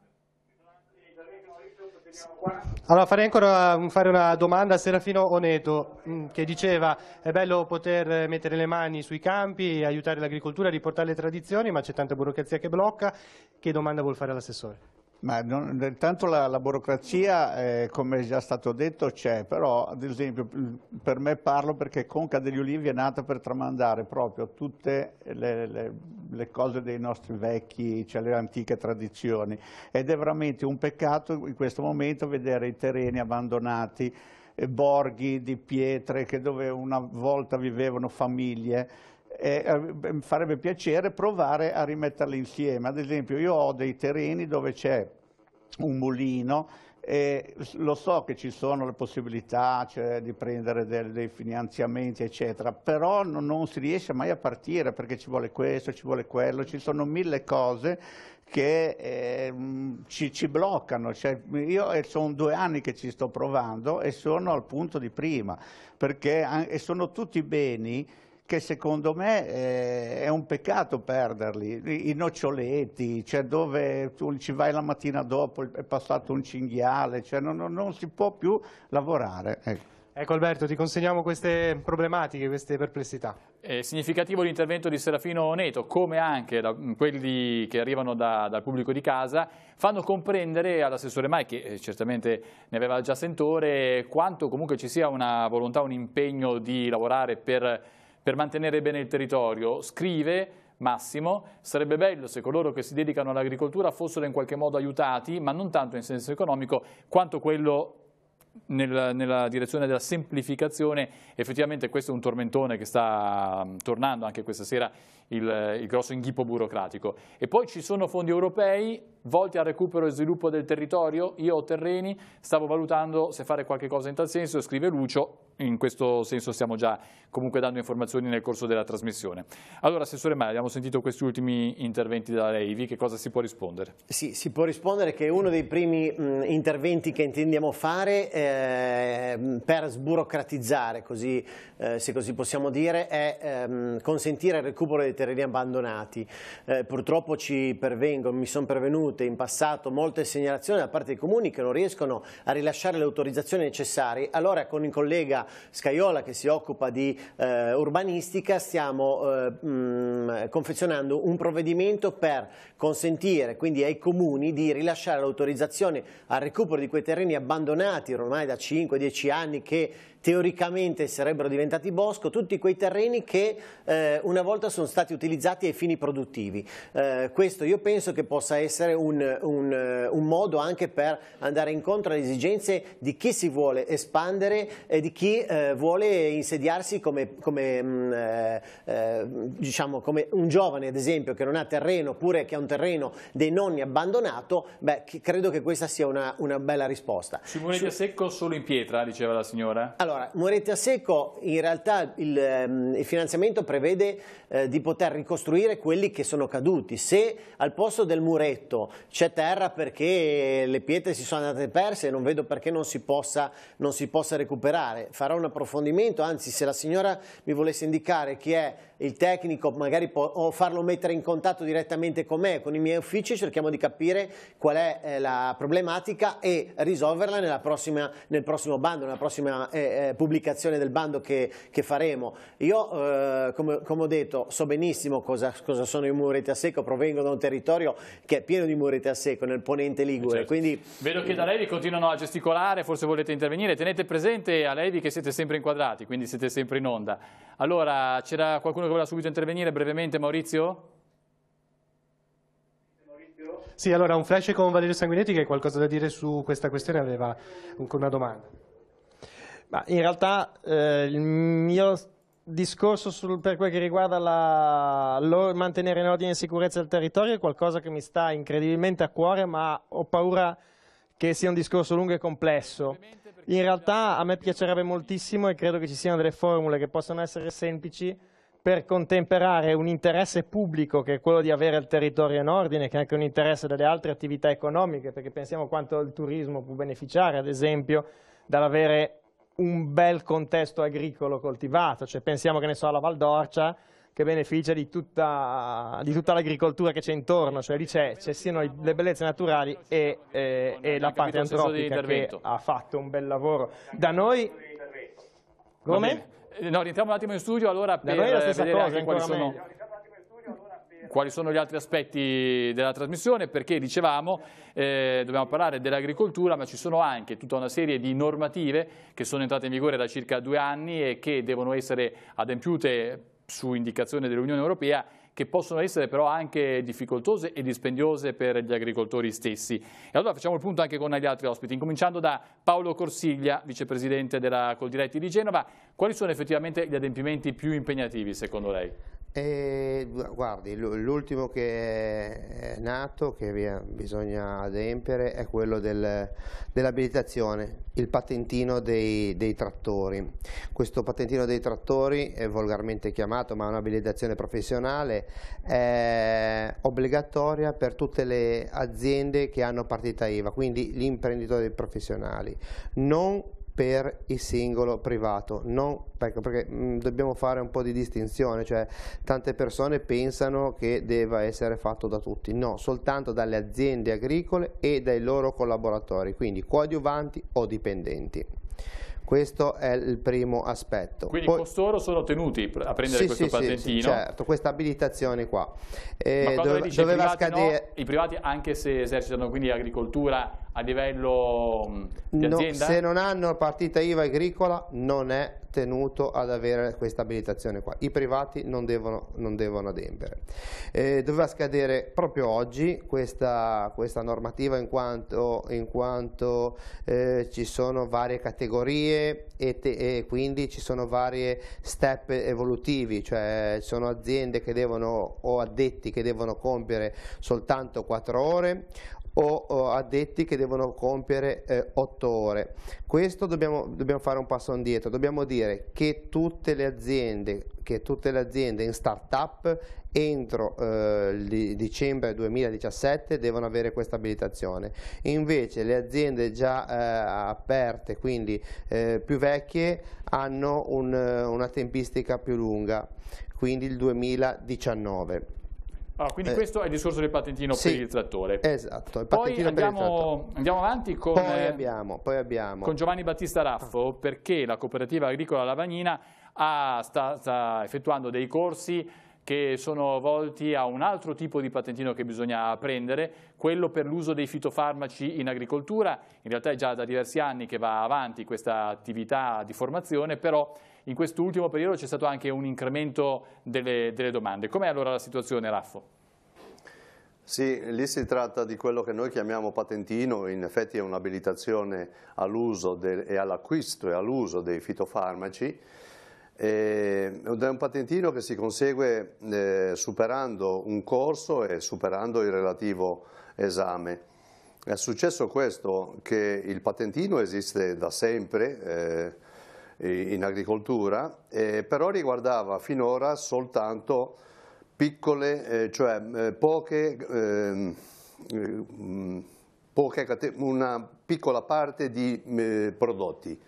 Allora farei ancora mm, fare una domanda a Serafino Oneto mm, che diceva è bello poter eh, mettere le mani sui campi, aiutare l'agricoltura, riportare le tradizioni ma c'è tanta burocrazia che blocca, che domanda vuol fare l'assessore? Ma non, tanto la, la burocrazia, eh, come è già stato detto, c'è, però ad esempio mm, per me parlo perché Conca degli Ulivi è nata per tramandare proprio tutte le, le, le cose dei nostri vecchi, cioè le antiche tradizioni ed è veramente un peccato in questo momento vedere i terreni abbandonati, eh, borghi di pietre che dove una volta vivevano famiglie eh, farebbe piacere provare a rimetterli insieme. Ad esempio io ho dei terreni dove c'è un mulino e lo so che ci sono le possibilità cioè, di prendere del, dei finanziamenti eccetera, però non, non si riesce mai a partire perché ci vuole questo, ci vuole quello, ci sono mille cose che eh, mm, ci, ci, bloccano. Cioè, io eh, sono due anni che ci sto provando e sono al punto di prima, perché sono tutti beni che secondo me eh, è un peccato perderli, i noccioletti, cioè dove tu ci vai la mattina dopo, è passato un cinghiale, cioè non, non si può più lavorare. Ecco. Ecco Alberto, ti consegniamo queste problematiche, queste perplessità. È significativo l'intervento di Serafino Neto, come anche da, quelli che arrivano da, dal pubblico di casa, fanno comprendere all'assessore Mai, che eh, certamente ne aveva già sentore, quanto comunque ci sia una volontà, un impegno di lavorare per per mantenere bene il territorio. Scrive Massimo, sarebbe bello se coloro che si dedicano all'agricoltura fossero in qualche modo aiutati, ma non tanto in senso economico, quanto quello nella, nella, direzione della semplificazione, effettivamente questo è un tormentone che sta um, tornando anche questa sera, il, il grosso inghippo burocratico. E poi ci sono fondi europei volti al recupero e sviluppo del territorio. Io ho terreni, stavo valutando se fare qualche cosa in tal senso, scrive Lucio, in questo senso stiamo già comunque dando informazioni nel corso della trasmissione. Allora, Assessore Mari, abbiamo sentito questi ultimi interventi da lei, Vi che cosa si può rispondere? Sì, si può rispondere che uno dei primi mh, interventi che intendiamo fare eh, per sburocratizzare, così, eh, se così possiamo dire, è ehm, consentire il recupero dei terreni abbandonati. Eh, purtroppo ci pervengono, mi sono pervenuto giunte in passato molte segnalazioni da parte dei comuni che non riescono a rilasciare le autorizzazioni necessarie, allora con il collega Scaiola che si occupa di eh, urbanistica stiamo eh, mh, mm, confezionando un provvedimento per consentire quindi ai comuni di rilasciare l'autorizzazione al recupero di quei terreni abbandonati ormai da 5-10 anni che teoricamente sarebbero diventati bosco, tutti quei terreni che eh, una volta sono stati utilizzati ai fini produttivi. Eh, questo io penso che possa essere un, un, un, modo anche per andare incontro alle esigenze di chi si vuole espandere e di chi eh, vuole insediarsi come, come, mh, mm, eh, eh, diciamo, come, un giovane ad esempio che non ha terreno oppure che ha un terreno dei nonni abbandonato, beh, credo che questa sia una, una bella risposta. Simone volete Su... secco solo in pietra, diceva la signora? Allora, allora, Monete a Secco in realtà il, ehm, il finanziamento prevede eh, di poter ricostruire quelli che sono caduti. Se al posto del muretto c'è terra perché le pietre si sono andate perse, non vedo perché non si, possa, non si possa recuperare. Farò un approfondimento, anzi se la signora mi volesse indicare chi è il tecnico magari può, o farlo mettere in contatto direttamente con me, con i miei uffici, cerchiamo di capire qual è eh, la problematica e risolverla prossima, nel prossimo bando, nella prossima eh, eh, pubblicazione del bando che, che faremo. Io, eh, come, come, ho detto, so benissimo cosa, cosa, sono i muretti a secco, provengo da un territorio che è pieno di muretti a secco, nel ponente Ligure. Certo. Quindi, Vedo che da Levi continuano a gesticolare, forse volete intervenire, tenete presente a Levi che siete sempre inquadrati, quindi siete sempre in onda. Allora, c'era qualcuno che voleva subito intervenire, brevemente Maurizio? Sì, allora un flash con Valerio Sanguinetti che ha qualcosa da dire su questa questione, aveva una domanda. Ma in realtà eh, il mio discorso sul, per quel che riguarda la, lo, mantenere in ordine e sicurezza il territorio è qualcosa che mi sta incredibilmente a cuore, ma ho paura che sia un discorso lungo e complesso. In realtà a me piacerebbe moltissimo e credo che ci siano delle formule che possono essere semplici, per contemperare un interesse pubblico che è quello di avere il territorio in ordine, che è anche un interesse delle altre attività economiche, perché pensiamo quanto il turismo può beneficiare, ad esempio, dall'avere un bel contesto agricolo coltivato, cioè pensiamo che ne so alla Val d'Orcia, che beneficia di tutta, tutta l'agricoltura che c'è intorno, cioè lì c'è, siano le bellezze naturali e, e, e la parte antropica che ha fatto un bel lavoro. Da noi... Come? Eh, no, rientriamo un attimo in studio allora per vedere cosa, quali sono... quali sono gli altri aspetti della trasmissione, perché dicevamo eh, dobbiamo parlare dell'agricoltura, ma ci sono anche tutta una serie di normative che sono entrate in vigore da circa due anni e che devono essere adempiute su indicazione dell'Unione Europea che possono essere però anche difficoltose e dispendiose per gli agricoltori stessi. E allora facciamo il punto anche con gli altri ospiti, incominciando da Paolo Corsiglia, vicepresidente della Coldiretti di Genova. Quali sono effettivamente gli adempimenti più impegnativi secondo lei? E, guardi, l'ultimo che è nato, che bisogna adempiere, è quello del, dell'abilitazione, il patentino dei, dei, trattori. Questo patentino dei trattori, è volgarmente chiamato, ma è un'abilitazione professionale, è obbligatoria per tutte le aziende che hanno partita IVA, quindi gli imprenditori professionali. Non per il singolo privato, non, perché, perché mh, mm, dobbiamo fare un po' di distinzione, cioè tante persone pensano che debba essere fatto da tutti, no, soltanto dalle aziende agricole e dai loro collaboratori, quindi coadiuvanti o dipendenti. Questo è il primo aspetto. Quindi Poi, costoro sono tenuti a prendere sì, questo sì, patentino? Sì, certo, questa abilitazione qua. Eh, dove, dice, doveva i scadere... No, I privati, anche se esercitano quindi agricoltura a livello di no, azienda? Se non hanno partita IVA agricola non è tenuto ad avere questa abilitazione qua, i privati non devono, non devono adempiere. Eh, doveva scadere proprio oggi questa, questa normativa in quanto, in quanto eh, ci sono varie categorie e, te, e, quindi ci sono varie step evolutivi, cioè sono aziende che devono o addetti che devono compiere soltanto 4 ore o addetti che devono compiere eh, 8 ore. Questo dobbiamo, dobbiamo, fare un passo indietro, dobbiamo dire che tutte le aziende, tutte le aziende in start-up entro eh, dicembre 2017 devono avere questa abilitazione, invece le aziende già eh, aperte, quindi eh, più vecchie, hanno un, una tempistica più lunga, quindi il 2019. Allora, quindi eh. questo è il discorso del patentino sì, per il trattore. Esatto, il poi andiamo, andiamo, avanti con, poi eh, abbiamo, poi abbiamo. con Giovanni Battista Raffo, ah. perché la cooperativa agricola Lavagnina ha, sta, sta effettuando dei corsi che sono volti a un altro tipo di patentino che bisogna prendere, quello per l'uso dei fitofarmaci in agricoltura. In realtà è già da diversi anni che va avanti questa attività di formazione, però in quest'ultimo periodo c'è stato anche un incremento delle, delle domande. Com'è allora la situazione, Raffo? Sì, lì si tratta di quello che noi chiamiamo patentino, in effetti è un'abilitazione all'uso e all'acquisto e all'uso dei fitofarmaci ed è un patentino che si consegue eh, superando un corso e superando il relativo esame. È successo questo che il patentino esiste da sempre, eh, eh, in agricoltura, eh, però riguardava finora soltanto piccole, eh, cioè eh, poche, ehm, eh, mm, poche, una piccola parte di eh, prodotti.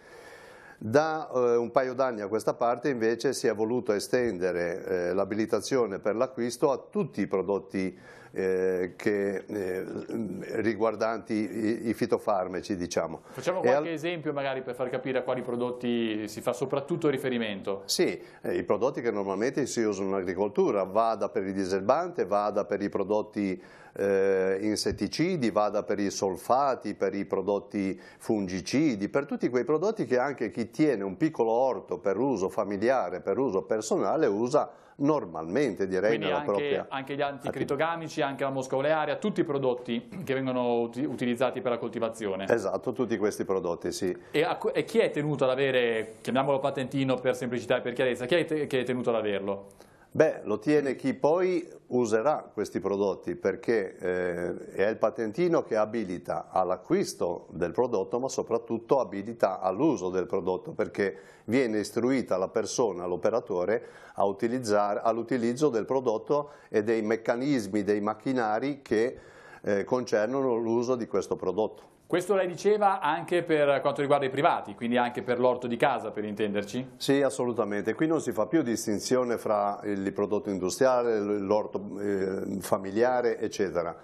Da eh, un paio d'anni a questa parte invece si è voluto estendere eh, l'abilitazione per l'acquisto a tutti i prodotti eh, che, eh, riguardanti i, i fitofarmaci. Diciamo. Facciamo qualche al... esempio magari per far capire a quali prodotti si fa soprattutto riferimento. Sì, eh, i prodotti che normalmente si usano in agricoltura, vada per il diserbante, vada per i prodotti eh, insetticidi, vada per i solfati, per i prodotti fungicidi, per tutti quei prodotti che anche chi tiene un piccolo orto per uso familiare, per uso personale usa normalmente direi Quindi nella anche, propria anche gli anticritogamici, anche la mosca olearia, tutti i prodotti che vengono ut utilizzati per la coltivazione. Esatto, tutti questi prodotti, sì. E, e chi è tenuto ad avere, chiamiamolo patentino per semplicità e per chiarezza, chi è, te, chi è tenuto ad averlo? Beh, lo tiene chi poi userà questi prodotti perché eh, è il patentino che abilita all'acquisto del prodotto ma soprattutto abilita all'uso del prodotto perché viene istruita la persona, l'operatore all'utilizzo del prodotto e dei meccanismi, dei macchinari che eh, concernono l'uso di questo prodotto. Questo lei diceva anche per quanto riguarda i privati, quindi anche per l'orto di casa per intenderci? Sì, assolutamente. Qui non si fa più distinzione fra il prodotto industriale, l'orto eh, familiare, eccetera.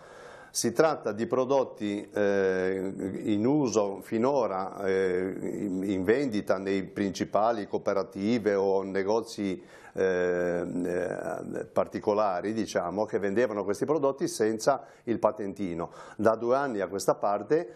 Si tratta di prodotti eh, in uso finora eh, in vendita nei principali cooperative o negozi eh, eh, particolari diciamo, che vendevano questi prodotti senza il patentino. Da due anni a questa parte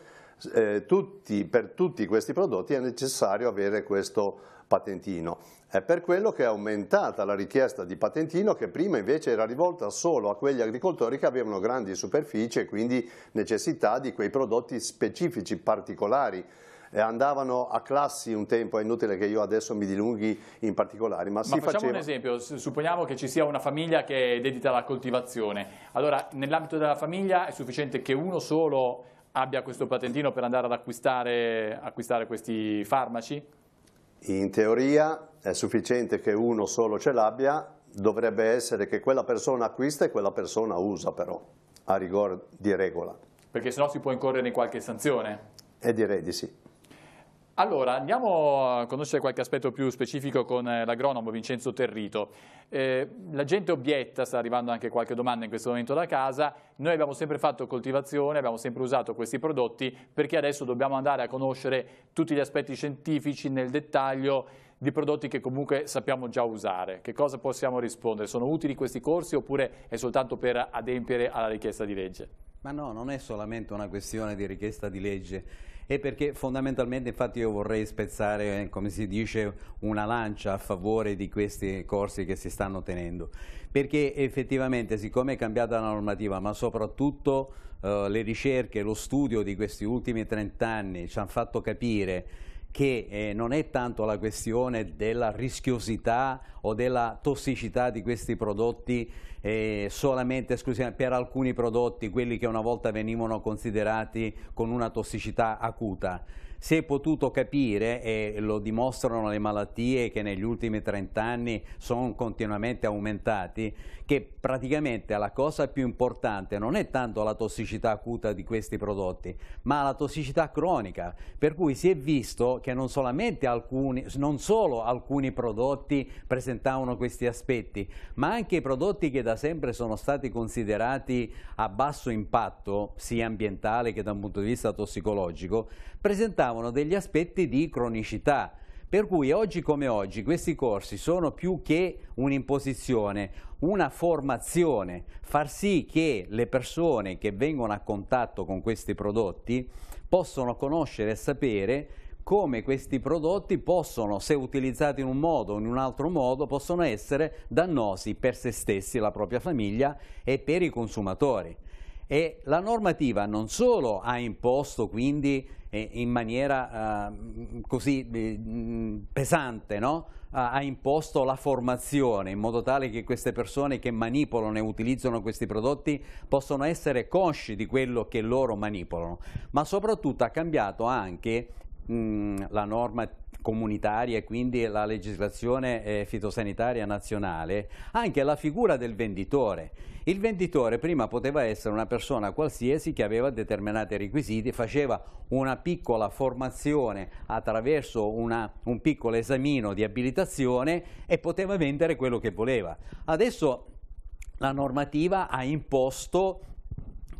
eh, tutti, per tutti questi prodotti è necessario avere questo patentino. È per quello che è aumentata la richiesta di patentino che prima invece era rivolta solo a quegli agricoltori che avevano grandi superfici e quindi necessità di quei prodotti specifici, particolari. Eh, andavano a classi un tempo, è inutile che io adesso mi dilunghi in particolari. Ma, ma facciamo faceva... un esempio, supponiamo che ci sia una famiglia che è dedita alla coltivazione. Allora, nell'ambito della famiglia è sufficiente che uno solo abbia questo patentino per andare ad acquistare, acquistare questi farmaci? In teoria è sufficiente che uno solo ce l'abbia, dovrebbe essere che quella persona acquista e quella persona usa però, a rigore di regola. Perché sennò si può incorrere in qualche sanzione? E eh, direi di sì. Allora, andiamo a conoscere qualche aspetto più specifico con eh, l'agronomo Vincenzo Territo. Eh, la gente obietta, sta arrivando anche qualche domanda in questo momento da casa, noi abbiamo sempre fatto coltivazione, abbiamo sempre usato questi prodotti, perché adesso dobbiamo andare a conoscere tutti gli aspetti scientifici nel dettaglio di prodotti che comunque sappiamo già usare. Che cosa possiamo rispondere? Sono utili questi corsi oppure è soltanto per adempiere alla richiesta di legge? Ma no, non è solamente una questione di richiesta di legge e perché fondamentalmente infatti io vorrei spezzare, eh, come si dice, una lancia a favore di questi corsi che si stanno tenendo, perché effettivamente siccome è cambiata la normativa, ma soprattutto eh, le ricerche, lo studio di questi ultimi 30 anni ci hanno fatto capire che eh, non è tanto la questione della rischiosità o della tossicità di questi prodotti eh, solamente esclusivamente per alcuni prodotti, quelli che una volta venivano considerati con una tossicità acuta si è potuto capire, e lo dimostrano le malattie che negli ultimi 30 anni sono continuamente aumentati, che praticamente la cosa più importante non è tanto la tossicità acuta di questi prodotti, ma la tossicità cronica, per cui si è visto che non, alcuni, non solo alcuni prodotti presentavano questi aspetti, ma anche i prodotti che da sempre sono stati considerati a basso impatto, sia ambientale che da un punto di vista tossicologico, presentavano presentavano degli aspetti di cronicità. Per cui oggi come oggi questi corsi sono più che un'imposizione, una formazione, far sì che le persone che vengono a contatto con questi prodotti possano conoscere e sapere come questi prodotti possono, se utilizzati in un modo o in un altro modo, possono essere dannosi per se stessi, la propria famiglia e per i consumatori. E la normativa non solo ha imposto quindi eh, in maniera eh, così eh, pesante, no? ha imposto la formazione in modo tale che queste persone che manipolano e utilizzano questi prodotti possono essere cosci di quello che loro manipolano, ma soprattutto ha cambiato anche la normativa comunitaria e quindi la legislazione eh, fitosanitaria nazionale, anche la figura del venditore. Il venditore prima poteva essere una persona qualsiasi che aveva determinati requisiti, faceva una piccola formazione attraverso una, un piccolo esamino di abilitazione e poteva vendere quello che voleva. Adesso la normativa ha imposto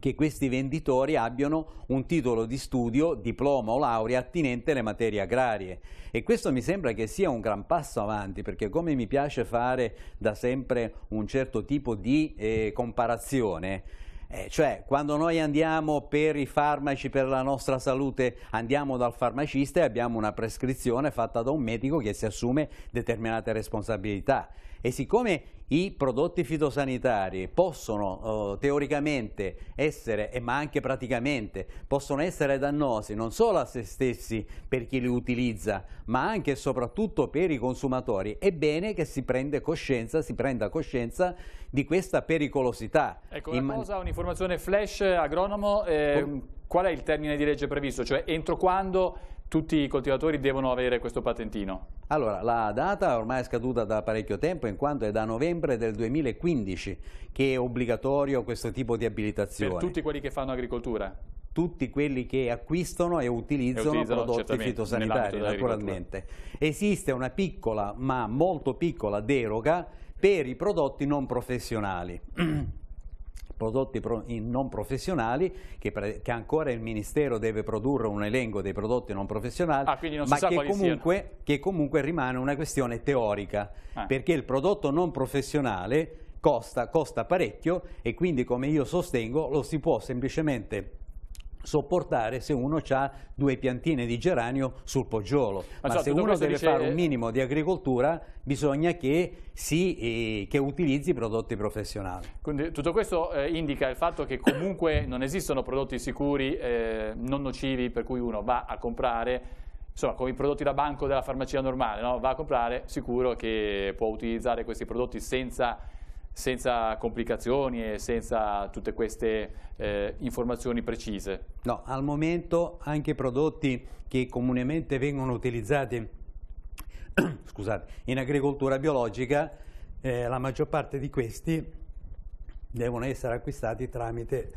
che questi venditori abbiano un titolo di studio, diploma o laurea attinente alle materie agrarie. E questo mi sembra che sia un gran passo avanti, perché come mi piace fare da sempre un certo tipo di eh, comparazione, eh, cioè, quando noi andiamo per i farmaci, per la nostra salute, andiamo dal farmacista e abbiamo una prescrizione fatta da un medico che si assume determinate responsabilità. E siccome i prodotti fitosanitari possono eh, teoricamente essere, eh, ma anche praticamente, possono essere dannosi non solo a se stessi per chi li utilizza, ma anche e soprattutto per i consumatori. È bene che si, coscienza, si prenda coscienza di questa pericolosità. Ecco, una cosa, un'informazione flash agronomo, eh, qual è il termine di legge previsto? Cioè entro quando tutti i coltivatori devono avere questo patentino? Allora, la data ormai è scaduta da parecchio tempo, in quanto è da novembre del 2015 che è obbligatorio questo tipo di abilitazione. Per tutti quelli che fanno agricoltura? tutti quelli che acquistano e utilizzano, e utilizzano prodotti fitosanitari naturalmente. Esiste una piccola ma molto piccola deroga per i prodotti non professionali. prodotti non professionali, che, che, ancora il Ministero deve produrre un elenco dei prodotti non professionali, ah, non ma che comunque, che comunque, rimane una questione teorica, eh. perché il prodotto non professionale costa, costa parecchio e quindi come io sostengo lo si può semplicemente sopportare se uno ha due piantine di geranio sul poggiolo. Ma, Ma so, esatto, se uno deve dice... fare un minimo di agricoltura bisogna che, si, eh, che utilizzi prodotti professionali. Quindi, tutto questo eh, indica il fatto che comunque non esistono prodotti sicuri, eh, non nocivi, per cui uno va a comprare insomma, come i prodotti da banco della farmacia normale, no? va a comprare sicuro che può utilizzare questi prodotti senza senza complicazioni e senza tutte queste eh, informazioni precise? No, al momento anche prodotti che comunemente vengono utilizzati scusate, in agricoltura biologica, eh, la maggior parte di questi devono essere acquistati tramite,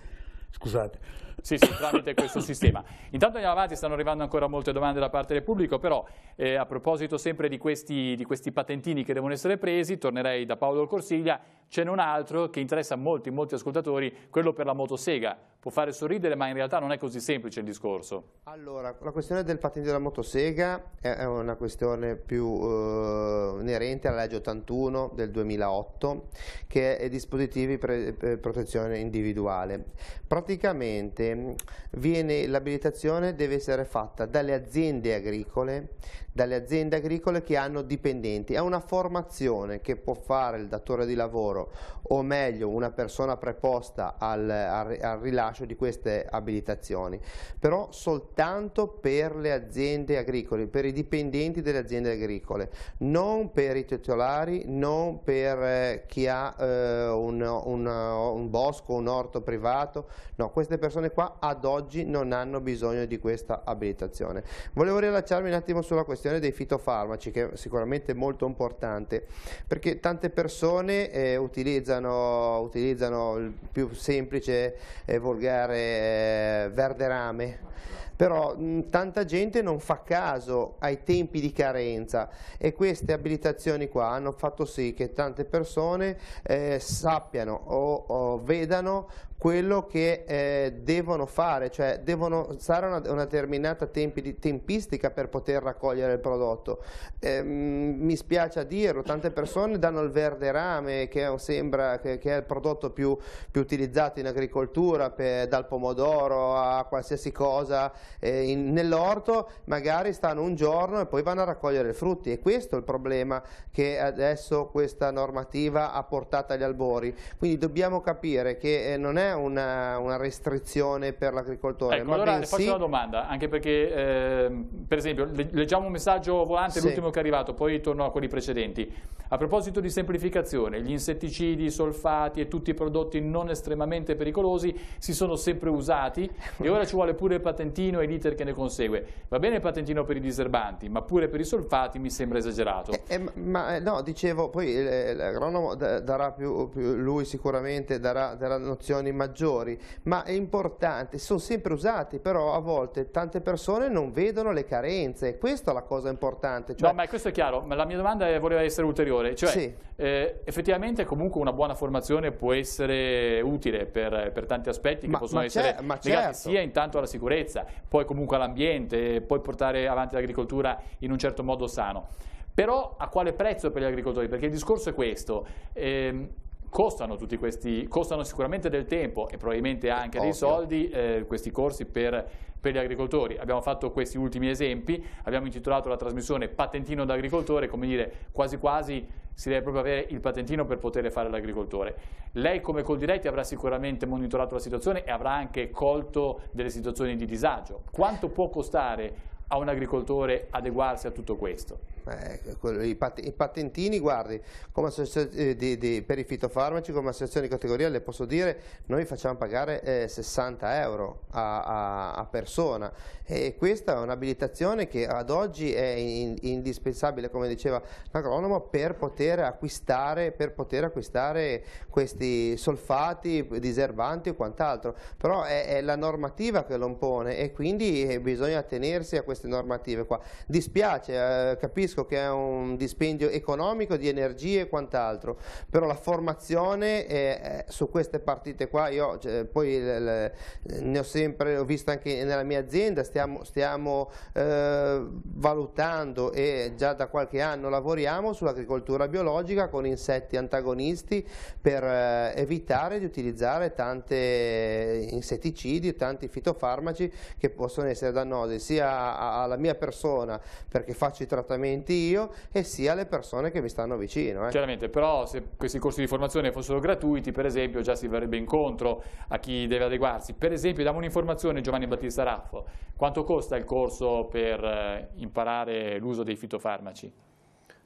scusate, sì, sì, tramite questo sistema. Intanto andiamo avanti, stanno arrivando ancora molte domande da parte del pubblico, però eh, a proposito sempre di questi, di questi, patentini che devono essere presi, tornerei da Paolo Corsiglia, c'è un altro che interessa molti, molti ascoltatori, quello per la motosega. Può fare sorridere, ma in realtà non è così semplice il discorso. Allora, la questione del patente della motosega è una questione più eh, inerente alla legge 81 del 2008, che è dispositivi pre, eh, protezione individuale. Praticamente praticamente viene, l'abilitazione deve essere fatta dalle aziende agricole, dalle aziende agricole che hanno dipendenti, è una formazione che può fare il datore di lavoro o meglio una persona preposta al, al, al rilascio di queste abilitazioni, però soltanto per le aziende agricole, per i dipendenti delle aziende agricole, non per i titolari, non per eh, chi ha eh, un, un, un bosco, un orto privato, no, queste persone qua ad oggi non hanno bisogno di questa abilitazione. Volevo rilacciarmi un attimo sulla questione dei fitofarmaci che è sicuramente molto importante perché tante persone eh, utilizzano, utilizzano, il più semplice e volgare eh, verderame però mh, mm, tanta gente non fa caso ai tempi di carenza e queste abilitazioni qua hanno fatto sì che tante persone eh, sappiano o, o, vedano quello che eh, devono fare, cioè devono stare una, una determinata tempi, tempistica per poter raccogliere il prodotto. Eh, mh, mi spiace a dirlo, tante persone danno il verde rame che è, sembra, che, che è il prodotto più, più utilizzato in agricoltura, per, dal pomodoro a qualsiasi cosa eh, in, nell'orto, magari stanno un giorno e poi vanno a raccogliere i frutti e questo è il problema che adesso questa normativa ha portato agli albori. Quindi dobbiamo capire che eh, non è una, una restrizione per l'agricoltore. Ecco, allora bensì... faccio una domanda, anche perché eh, per esempio leggiamo un messaggio volante, sì. l'ultimo che è arrivato, poi torno a quelli precedenti. A proposito di semplificazione, gli insetticidi, i solfati e tutti i prodotti non estremamente pericolosi si sono sempre usati e ora ci vuole pure il patentino patentino e l'iter che ne consegue. Va bene il patentino per i diserbanti, ma pure per i solfati mi sembra esagerato. Eh, eh, ma eh, no, dicevo, poi eh, eh, l'agronomo darà più, più, lui sicuramente darà, darà nozioni maggiori, ma è importante, sono sempre usati, però a volte tante persone non vedono le carenze, questa è la cosa importante. Cioè... No, ma questo è chiaro, ma la mia domanda è, voleva essere ulteriore, cioè sì. eh, effettivamente comunque una buona formazione può essere utile per, per tanti aspetti che ma, possono ma essere legati certo. sia intanto alla sicurezza, poi comunque all'ambiente, poi portare avanti l'agricoltura in un certo modo sano. Però a quale prezzo per gli agricoltori? Perché il discorso è questo, ehm, costano, questi, costano sicuramente del tempo e probabilmente anche Ovvio. dei soldi eh, questi corsi per, per, gli agricoltori. Abbiamo fatto questi ultimi esempi, abbiamo intitolato la trasmissione Patentino d'agricoltore, come dire, quasi quasi si deve proprio avere il patentino per poter fare l'agricoltore. Lei come Coldiretti avrà sicuramente monitorato la situazione e avrà anche colto delle situazioni di disagio. Quanto può costare a un agricoltore adeguarsi a tutto questo? eh, i, pat i, patentini, guardi, eh, di, di, per i fitofarmaci, come associazione di categoria, le posso dire, noi facciamo pagare eh, 60 euro a, a, a, persona e questa è un'abilitazione che ad oggi è in, indispensabile, come diceva l'agronomo, per poter acquistare, per poter acquistare questi solfati, diserbanti o quant'altro, però è, è, la normativa che lo impone e quindi eh, bisogna tenersi a queste normative qua. Dispiace, eh, capisco capisco che è un dispendio economico di energie e quant'altro, però la formazione è, è, su queste partite qua, io cioè, poi le, le, ne ho sempre, ho visto anche nella mia azienda, stiamo, stiamo eh, valutando e già da qualche anno lavoriamo sull'agricoltura biologica con insetti antagonisti per eh, evitare di utilizzare tante insetticidi e tanti fitofarmaci che possono essere dannosi sia alla mia persona perché faccio i trattamenti clienti io e sia le persone che mi stanno vicino. Eh. Chiaramente, però se questi corsi di formazione fossero gratuiti, per esempio, già si verrebbe incontro a chi deve adeguarsi. Per esempio, diamo un'informazione Giovanni Battista Raffo, quanto costa il corso per eh, imparare l'uso dei fitofarmaci?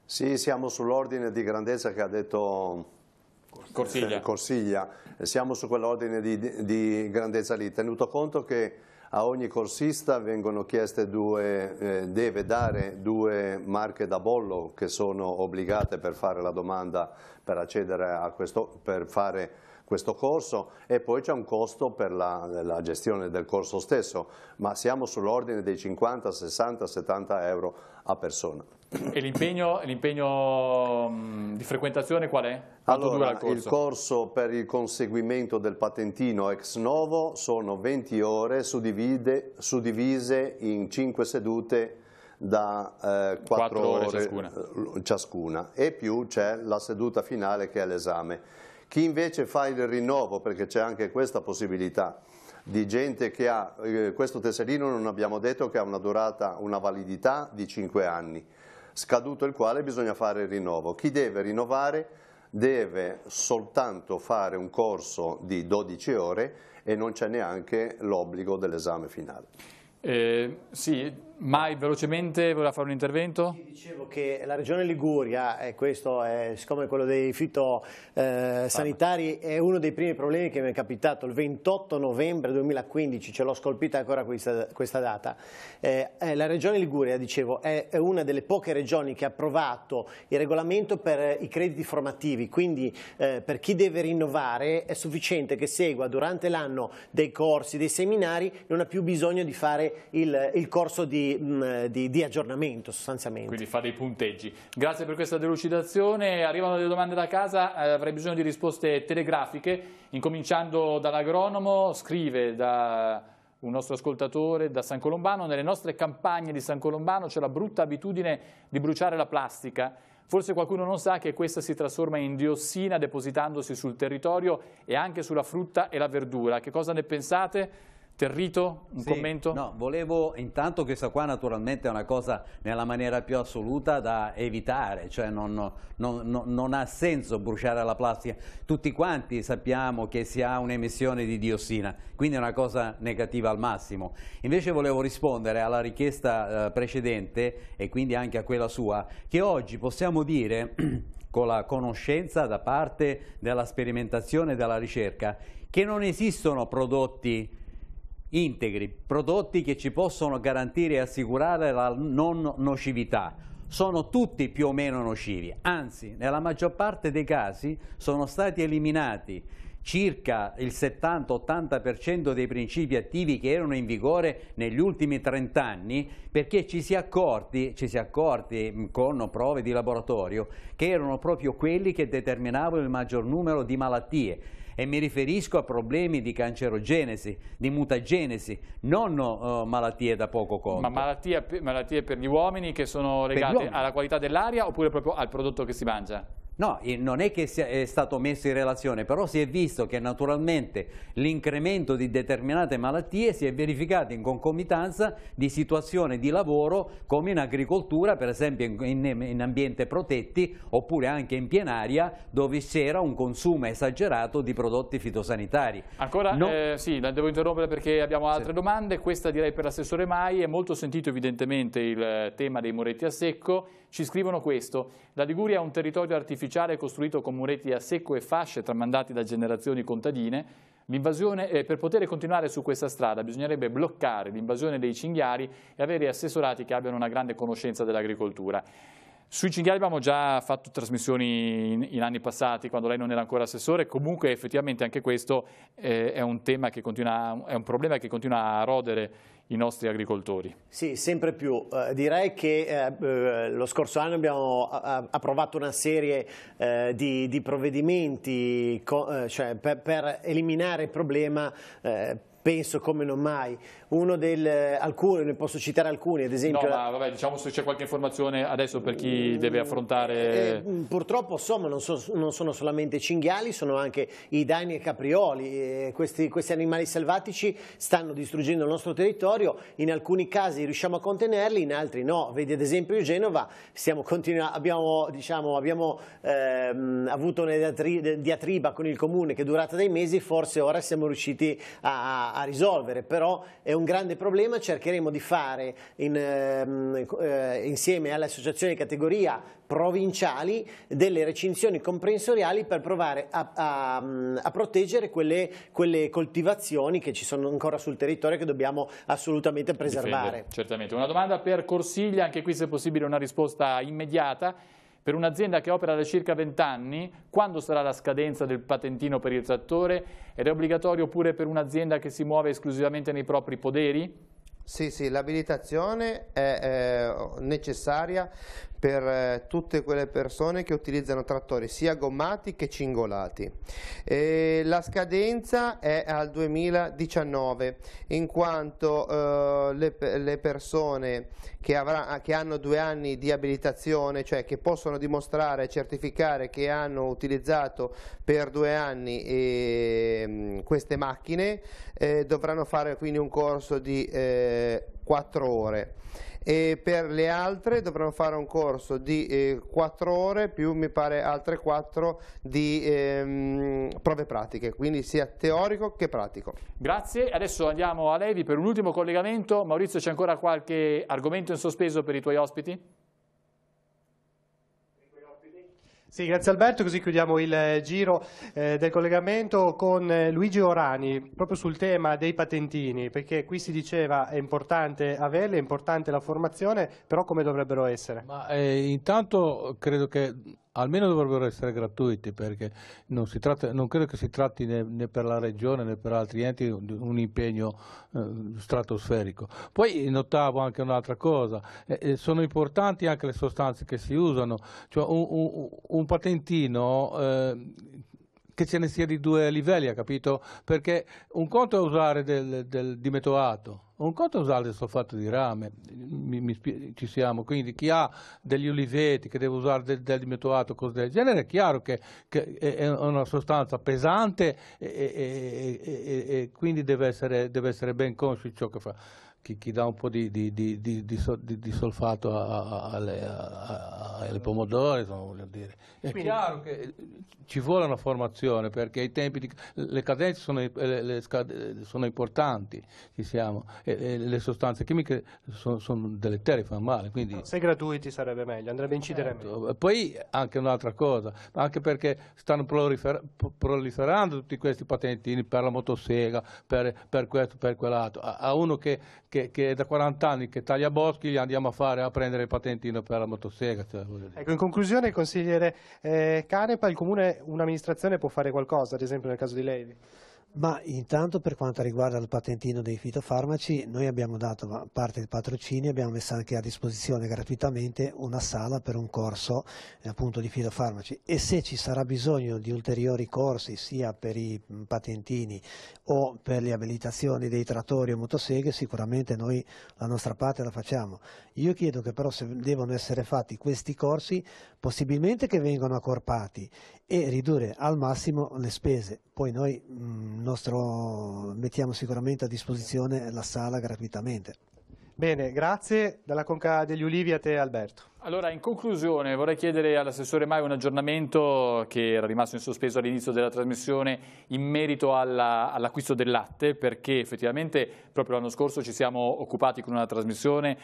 Sì, siamo sull'ordine di grandezza che ha detto Corsiglia. Corsiglia. Siamo su quell'ordine di, di, grandezza lì, tenuto conto che a ogni corsista vengono chieste due, eh, deve dare due marche da bollo che sono obbligate per fare la domanda per accedere a questo, per fare questo corso e poi c'è un costo per la, la, gestione del corso stesso, ma siamo sull'ordine dei 50, 60, 70 euro a persona. E l'impegno, mm, di frequentazione qual è? allora, il corso? il corso per il conseguimento del patentino ex novo sono 20 ore suddivide, suddivise in 5 sedute da eh, 4, 4, ore, ore ciascuna. Eh, ciascuna e più c'è la seduta finale che è l'esame. Chi invece fa il rinnovo, perché c'è anche questa possibilità, di gente che ha, eh, questo tesserino non abbiamo detto che ha una durata, una validità di 5 anni, scaduto il quale bisogna fare il rinnovo. Chi deve rinnovare deve soltanto fare un corso di 12 ore e non c'è neanche l'obbligo dell'esame finale. Eh, sì, Mai, velocemente, voleva fare un intervento? dicevo che la regione Liguria, e eh, questo è, siccome quello dei fitosanitari eh, è uno dei primi problemi che mi è capitato il 28 novembre 2015, ce l'ho scolpita ancora questa, questa data, eh, eh la regione Liguria, dicevo, è, una delle poche regioni che ha approvato il regolamento per i crediti formativi, quindi per chi deve rinnovare è sufficiente che segua durante l'anno dei corsi, dei seminari, non ha più bisogno di fare il, il corso di di, di, aggiornamento sostanzialmente. Quindi fa dei punteggi. Grazie per questa delucidazione. Arrivano delle domande da casa, eh, avrei bisogno di risposte telegrafiche, incominciando dall'agronomo, scrive da un nostro ascoltatore da San Colombano, nelle nostre campagne di San Colombano c'è la brutta abitudine di bruciare la plastica. Forse qualcuno non sa che questa si trasforma in diossina depositandosi sul territorio e anche sulla frutta e la verdura. Che cosa ne pensate? Territo, un sì, commento? No, volevo intanto questa qua naturalmente è una cosa nella maniera più assoluta da evitare, cioè non, non, non, non ha senso bruciare la plastica. Tutti quanti sappiamo che si ha un'emissione di diossina, quindi è una cosa negativa al massimo. Invece volevo rispondere alla richiesta eh, precedente e quindi anche a quella sua, che oggi possiamo dire con la conoscenza da parte della sperimentazione e della ricerca che non esistono prodotti integri, prodotti che ci possono garantire e assicurare la non nocività. Sono tutti più o meno nocivi, anzi nella maggior parte dei casi sono stati eliminati circa il 70-80% dei principi attivi che erano in vigore negli ultimi 30 anni perché ci si, è accorti, ci si è accorti mm, con prove di laboratorio che erano proprio quelli che determinavano il maggior numero di malattie e mi riferisco a problemi di cancerogenesi, di mutagenesi, non uh, malattie da poco conto. Ma malattie, malattie per gli uomini che sono legate alla qualità dell'aria oppure proprio al prodotto che si mangia? No, non è che sia stato messo in relazione, però si è visto che naturalmente l'incremento di determinate malattie si è verificato in concomitanza di situazioni di lavoro come in agricoltura, per esempio in, in ambiente protetti oppure anche in pienaria dove c'era un consumo esagerato di prodotti fitosanitari. Ancora, no... eh, sì, la devo interrompere perché abbiamo altre sì. domande, questa direi per l'assessore Mai, è molto sentito evidentemente il tema dei muretti a secco, ci scrivono questo. La Liguria è un territorio artificiale costruito con muretti a secco e fasce tramandati da generazioni contadine. Eh, per poter continuare su questa strada bisognerebbe bloccare l'invasione dei cinghiali e avere assessorati che abbiano una grande conoscenza dell'agricoltura. Sui cinghiali abbiamo già fatto trasmissioni in, in, anni passati, quando lei non era ancora assessore, comunque effettivamente anche questo eh, è, un che continua, è un problema che continua a rodere i nostri agricoltori. Sì, sempre più. Eh, direi che eh, eh lo scorso anno abbiamo approvato una serie eh, di, di, provvedimenti eh, cioè per, per, eliminare il problema eh, penso come non mai uno del, eh, alcuni, ne posso citare alcuni, ad esempio... No, ma vabbè, diciamo se c'è qualche informazione adesso per chi mm, deve affrontare... Eh, mm, purtroppo, insomma, non, so, non, sono solamente cinghiali, sono anche i daini e caprioli, eh, questi, questi animali selvatici stanno distruggendo il nostro territorio, in alcuni casi riusciamo a contenerli, in altri no, vedi ad esempio in Genova, stiamo abbiamo, diciamo, abbiamo ehm, avuto una diatriba con il comune che è durata dei mesi, forse ora siamo riusciti a, a risolvere, però è un un grande problema, cercheremo di fare in, ehm, eh, insieme alle associazioni di categoria provinciali delle recinzioni comprensoriali per provare a, a, mm, a proteggere quelle, quelle, coltivazioni che ci sono ancora sul territorio che dobbiamo assolutamente preservare. Difende, certamente. Una domanda per Corsiglia, anche qui se possibile una risposta immediata. Per un'azienda che opera da circa 20 anni, quando sarà la scadenza del patentino per il trattore? Ed è obbligatorio pure per un'azienda che si muove esclusivamente nei propri poderi? Sì, sì, l'abilitazione è eh, necessaria per eh, tutte quelle persone che utilizzano trattori sia gommati che cingolati. E la scadenza è al 2019 in quanto eh, le, le, persone che, avrà, che, hanno due anni di abilitazione, cioè che possono dimostrare e certificare che hanno utilizzato per due anni eh, queste macchine, eh, dovranno fare quindi un corso di 4 eh, ore e per le altre dovremo fare un corso di eh, 4 ore più mi pare altre 4 di ehm, prove pratiche, quindi sia teorico che pratico. Grazie, adesso andiamo a Levi per un ultimo collegamento. Maurizio c'è ancora qualche argomento in sospeso per i tuoi ospiti? Sì, grazie Alberto, così chiudiamo il eh, giro eh, del collegamento con eh, Luigi Orani, proprio sul tema dei patentini, perché qui si diceva è importante averli, è importante la formazione, però come dovrebbero essere? Ma, eh, intanto credo che almeno dovrebbero essere gratuiti perché non, tratta, non credo che si tratti né, né, per la regione né per altri enti di un impegno eh, stratosferico. Poi notavo anche un'altra cosa, eh, eh sono importanti anche le sostanze che si usano, cioè un, un, un patentino eh, che ce ne sia di due livelli, ha capito? Perché un conto è usare del, del dimetoato, un conto è usare del solfato di rame, mi, mi, ci siamo, quindi chi ha degli oliveti che deve usare del, del dimetoato, cose del genere, è chiaro che, che è una sostanza pesante e, e, e, e quindi deve essere, deve essere ben conscio di ciò che fa chi, che dà un po' di, di, di, di solfato ai alle pomodori, voglio dire. È Quindi, chiaro che eh, ci vuole una formazione perché i tempi di, le cadenze sono, eh, le, le eh, sono importanti, e, e le sostanze chimiche sono, sono deleterie, fanno male. Quindi... Se gratuiti sarebbe meglio, andrebbe a incidere certo. meglio. Poi anche un'altra cosa, anche perché stanno prolifer proliferando tutti questi patentini per la motosega, per, per questo, per quell'altro. A, a uno che, che che, che, da 40 anni che taglia boschi, gli andiamo a fare a prendere il patentino per la motosega. Cioè, ecco, in conclusione, consigliere eh, Canepa, il comune, un'amministrazione può fare qualcosa, ad esempio nel caso di Levi? Ma intanto per quanto riguarda il patentino dei fitofarmaci, noi abbiamo dato parte del patrocinio, abbiamo messo anche a disposizione gratuitamente una sala per un corso eh, appunto di fitofarmaci e se ci sarà bisogno di ulteriori corsi sia per i patentini o per le abilitazioni dei trattori o motoseghe, sicuramente noi la nostra parte la facciamo. Io chiedo che però se devono essere fatti questi corsi, possibilmente che vengano accorpati e ridurre al massimo le spese. Poi noi mh, mm, nostro, mettiamo sicuramente a disposizione la sala gratuitamente. Bene, grazie. Dalla Conca degli Ulivi a te Alberto. Allora, in conclusione vorrei chiedere all'assessore Mai un aggiornamento che era rimasto in sospeso all'inizio della trasmissione in merito all'acquisto all del latte, perché effettivamente proprio l'anno scorso ci siamo occupati con una trasmissione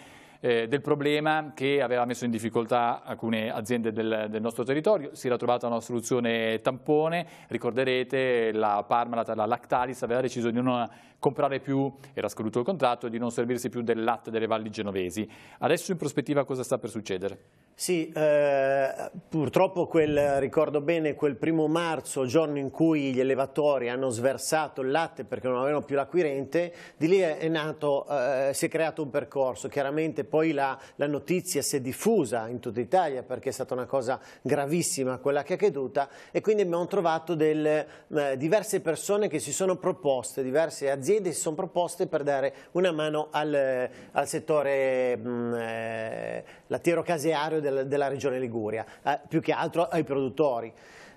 eh, del problema che aveva messo in difficoltà alcune aziende del, del, nostro territorio. Si era trovata una soluzione tampone, ricorderete la Parmalat, la Lactalis aveva deciso di non comprare più, era scaduto il contratto, di non servirsi più del latte delle valli genovesi. Adesso in prospettiva cosa sta per succedere? Sì, eh, purtroppo quel, ricordo bene quel primo marzo, giorno in cui gli elevatori hanno sversato il latte perché non avevano più l'acquirente, di lì è nato, eh, si è creato un percorso. Chiaramente poi la, la, notizia si è diffusa in tutta Italia perché è stata una cosa gravissima quella che è accaduta e quindi abbiamo trovato del, eh, diverse persone che si sono proposte, diverse aziende si sono proposte per dare una mano al, al settore mm, eh, lattiero-caseario del, della regione Liguria, eh, più che altro ai produttori.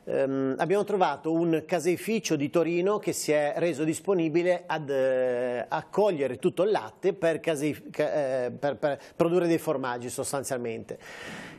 Um, abbiamo trovato un caseificio di Torino che si è reso disponibile ad eh, accogliere tutto il latte per, casei, eh, per, per produrre dei formaggi sostanzialmente.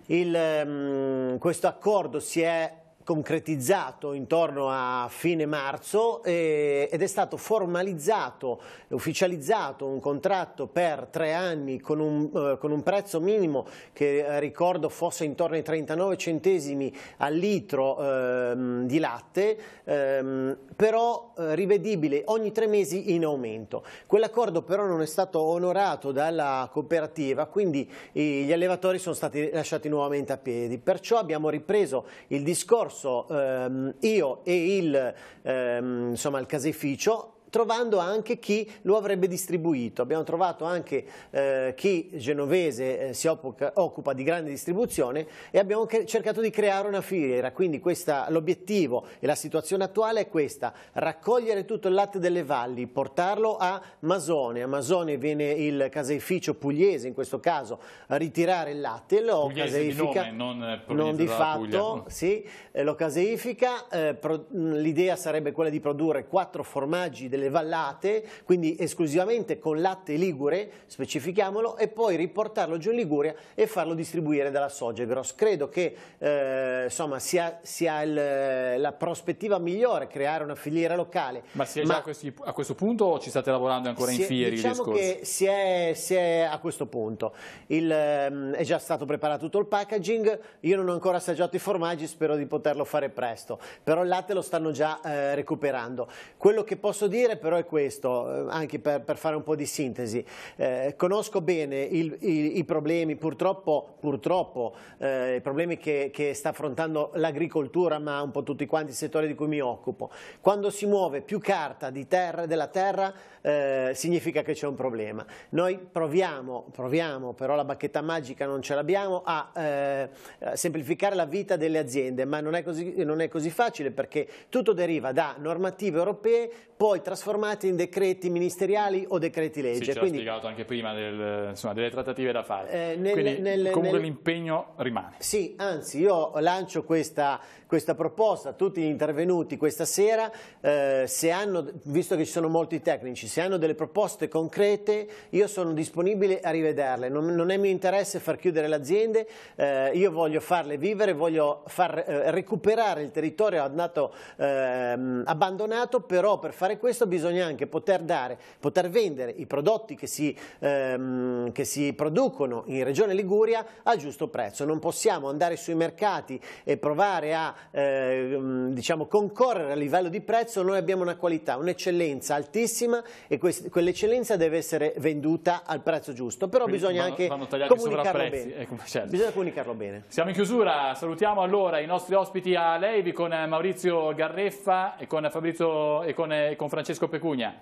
Il, um, questo accordo si è concretizzato intorno a fine marzo eh, ed è stato formalizzato, ufficializzato un contratto per tre anni con un, eh, con un prezzo minimo che eh, ricordo fosse intorno ai 39 centesimi al litro ehm, di latte, ehm, però eh, rivedibile ogni tre mesi in aumento. Quell'accordo però non è stato onorato dalla cooperativa, quindi gli allevatori sono stati lasciati nuovamente a piedi. Perciò abbiamo ripreso il discorso scorso ehm, io e il, ehm, insomma, il caseificio trovando anche chi lo avrebbe distribuito. Abbiamo trovato anche eh, chi genovese eh, si oppoca, occupa di grande distribuzione e abbiamo cercato di creare una filiera, quindi l'obiettivo e la situazione attuale è questa, raccogliere tutto il latte delle valli, portarlo a Masone, a Masone viene il caseificio pugliese in questo caso a ritirare il latte, lo pugliese caseifica, di nome, non, non di fatto, sì, eh, lo caseifica, eh, l'idea sarebbe quella di produrre quattro formaggi del delle vallate, quindi esclusivamente con latte ligure, specifichiamolo, e poi riportarlo giù in Liguria e farlo distribuire dalla Sogegros. Credo che eh, insomma, sia, sia il, la prospettiva migliore creare una filiera locale. Ma si è Ma, già a, questi, a, questo punto o ci state lavorando ancora in fieri? Diciamo che si è, si è, a questo punto. Il, ehm, è già stato preparato tutto il packaging, io non ho ancora assaggiato i formaggi, spero di poterlo fare presto, però il latte lo stanno già eh, recuperando. Quello che posso dire dire però è questo, eh, anche per, per fare un po' di sintesi. Eh, conosco bene il, i, i, problemi, purtroppo, purtroppo eh, i problemi che, che sta affrontando l'agricoltura, ma un po' tutti quanti i settori di cui mi occupo. Quando si muove più carta terra, della terra eh, significa che c'è un problema. Noi proviamo, proviamo, però la bacchetta magica non ce l'abbiamo, a, eh, a semplificare la vita delle aziende, ma non è così, non è così facile perché tutto deriva da normative europee, poi trasformate trasformati in decreti ministeriali o decreti legge. Sì, ce Quindi, spiegato anche prima del, insomma, delle trattative da fare. Eh, nel, Quindi, nel, comunque l'impegno rimane. Sì, anzi io lancio questa questa proposta, tutti gli intervenuti questa sera, eh, se hanno, visto che ci sono molti tecnici, se hanno delle proposte concrete io sono disponibile a rivederle, non, non è mio interesse far chiudere le aziende, eh, io voglio farle vivere, voglio far eh, recuperare il territorio andato, ehm, abbandonato, però per fare questo bisogna anche poter dare, poter vendere i prodotti che si, ehm, che si producono in Regione Liguria a giusto prezzo, non possiamo andare sui mercati e provare a eh, mm, diciamo, concorrere a livello di prezzo noi abbiamo una qualità, un'eccellenza altissima e quell'eccellenza deve essere venduta al prezzo giusto, però Quindi bisogna vanno, anche vanno comunicarlo bene. Ecco, certo. Bisogna comunicarlo bene. Siamo in chiusura, salutiamo allora i nostri ospiti a Levi con Maurizio Garreffa e con, Fabrizio, e con, e eh, con Francesco Pecugna.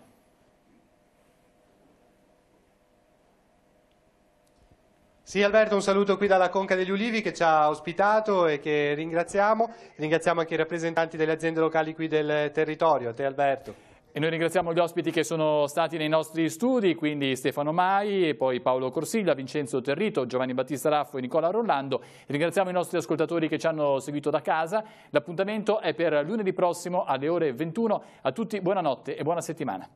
Sì Alberto, un saluto qui dalla Conca degli Ulivi che ci ha ospitato e che ringraziamo. Ringraziamo anche i rappresentanti delle aziende locali qui del territorio. A te Alberto. E noi ringraziamo gli ospiti che sono stati nei nostri studi, quindi Stefano Mai, poi Paolo Corsiglia, Vincenzo Territo, Giovanni Battista Raffo e Nicola Rolando. Ringraziamo i nostri ascoltatori che ci hanno seguito da casa. L'appuntamento è per lunedì prossimo alle ore 21. A tutti buonanotte e buona settimana.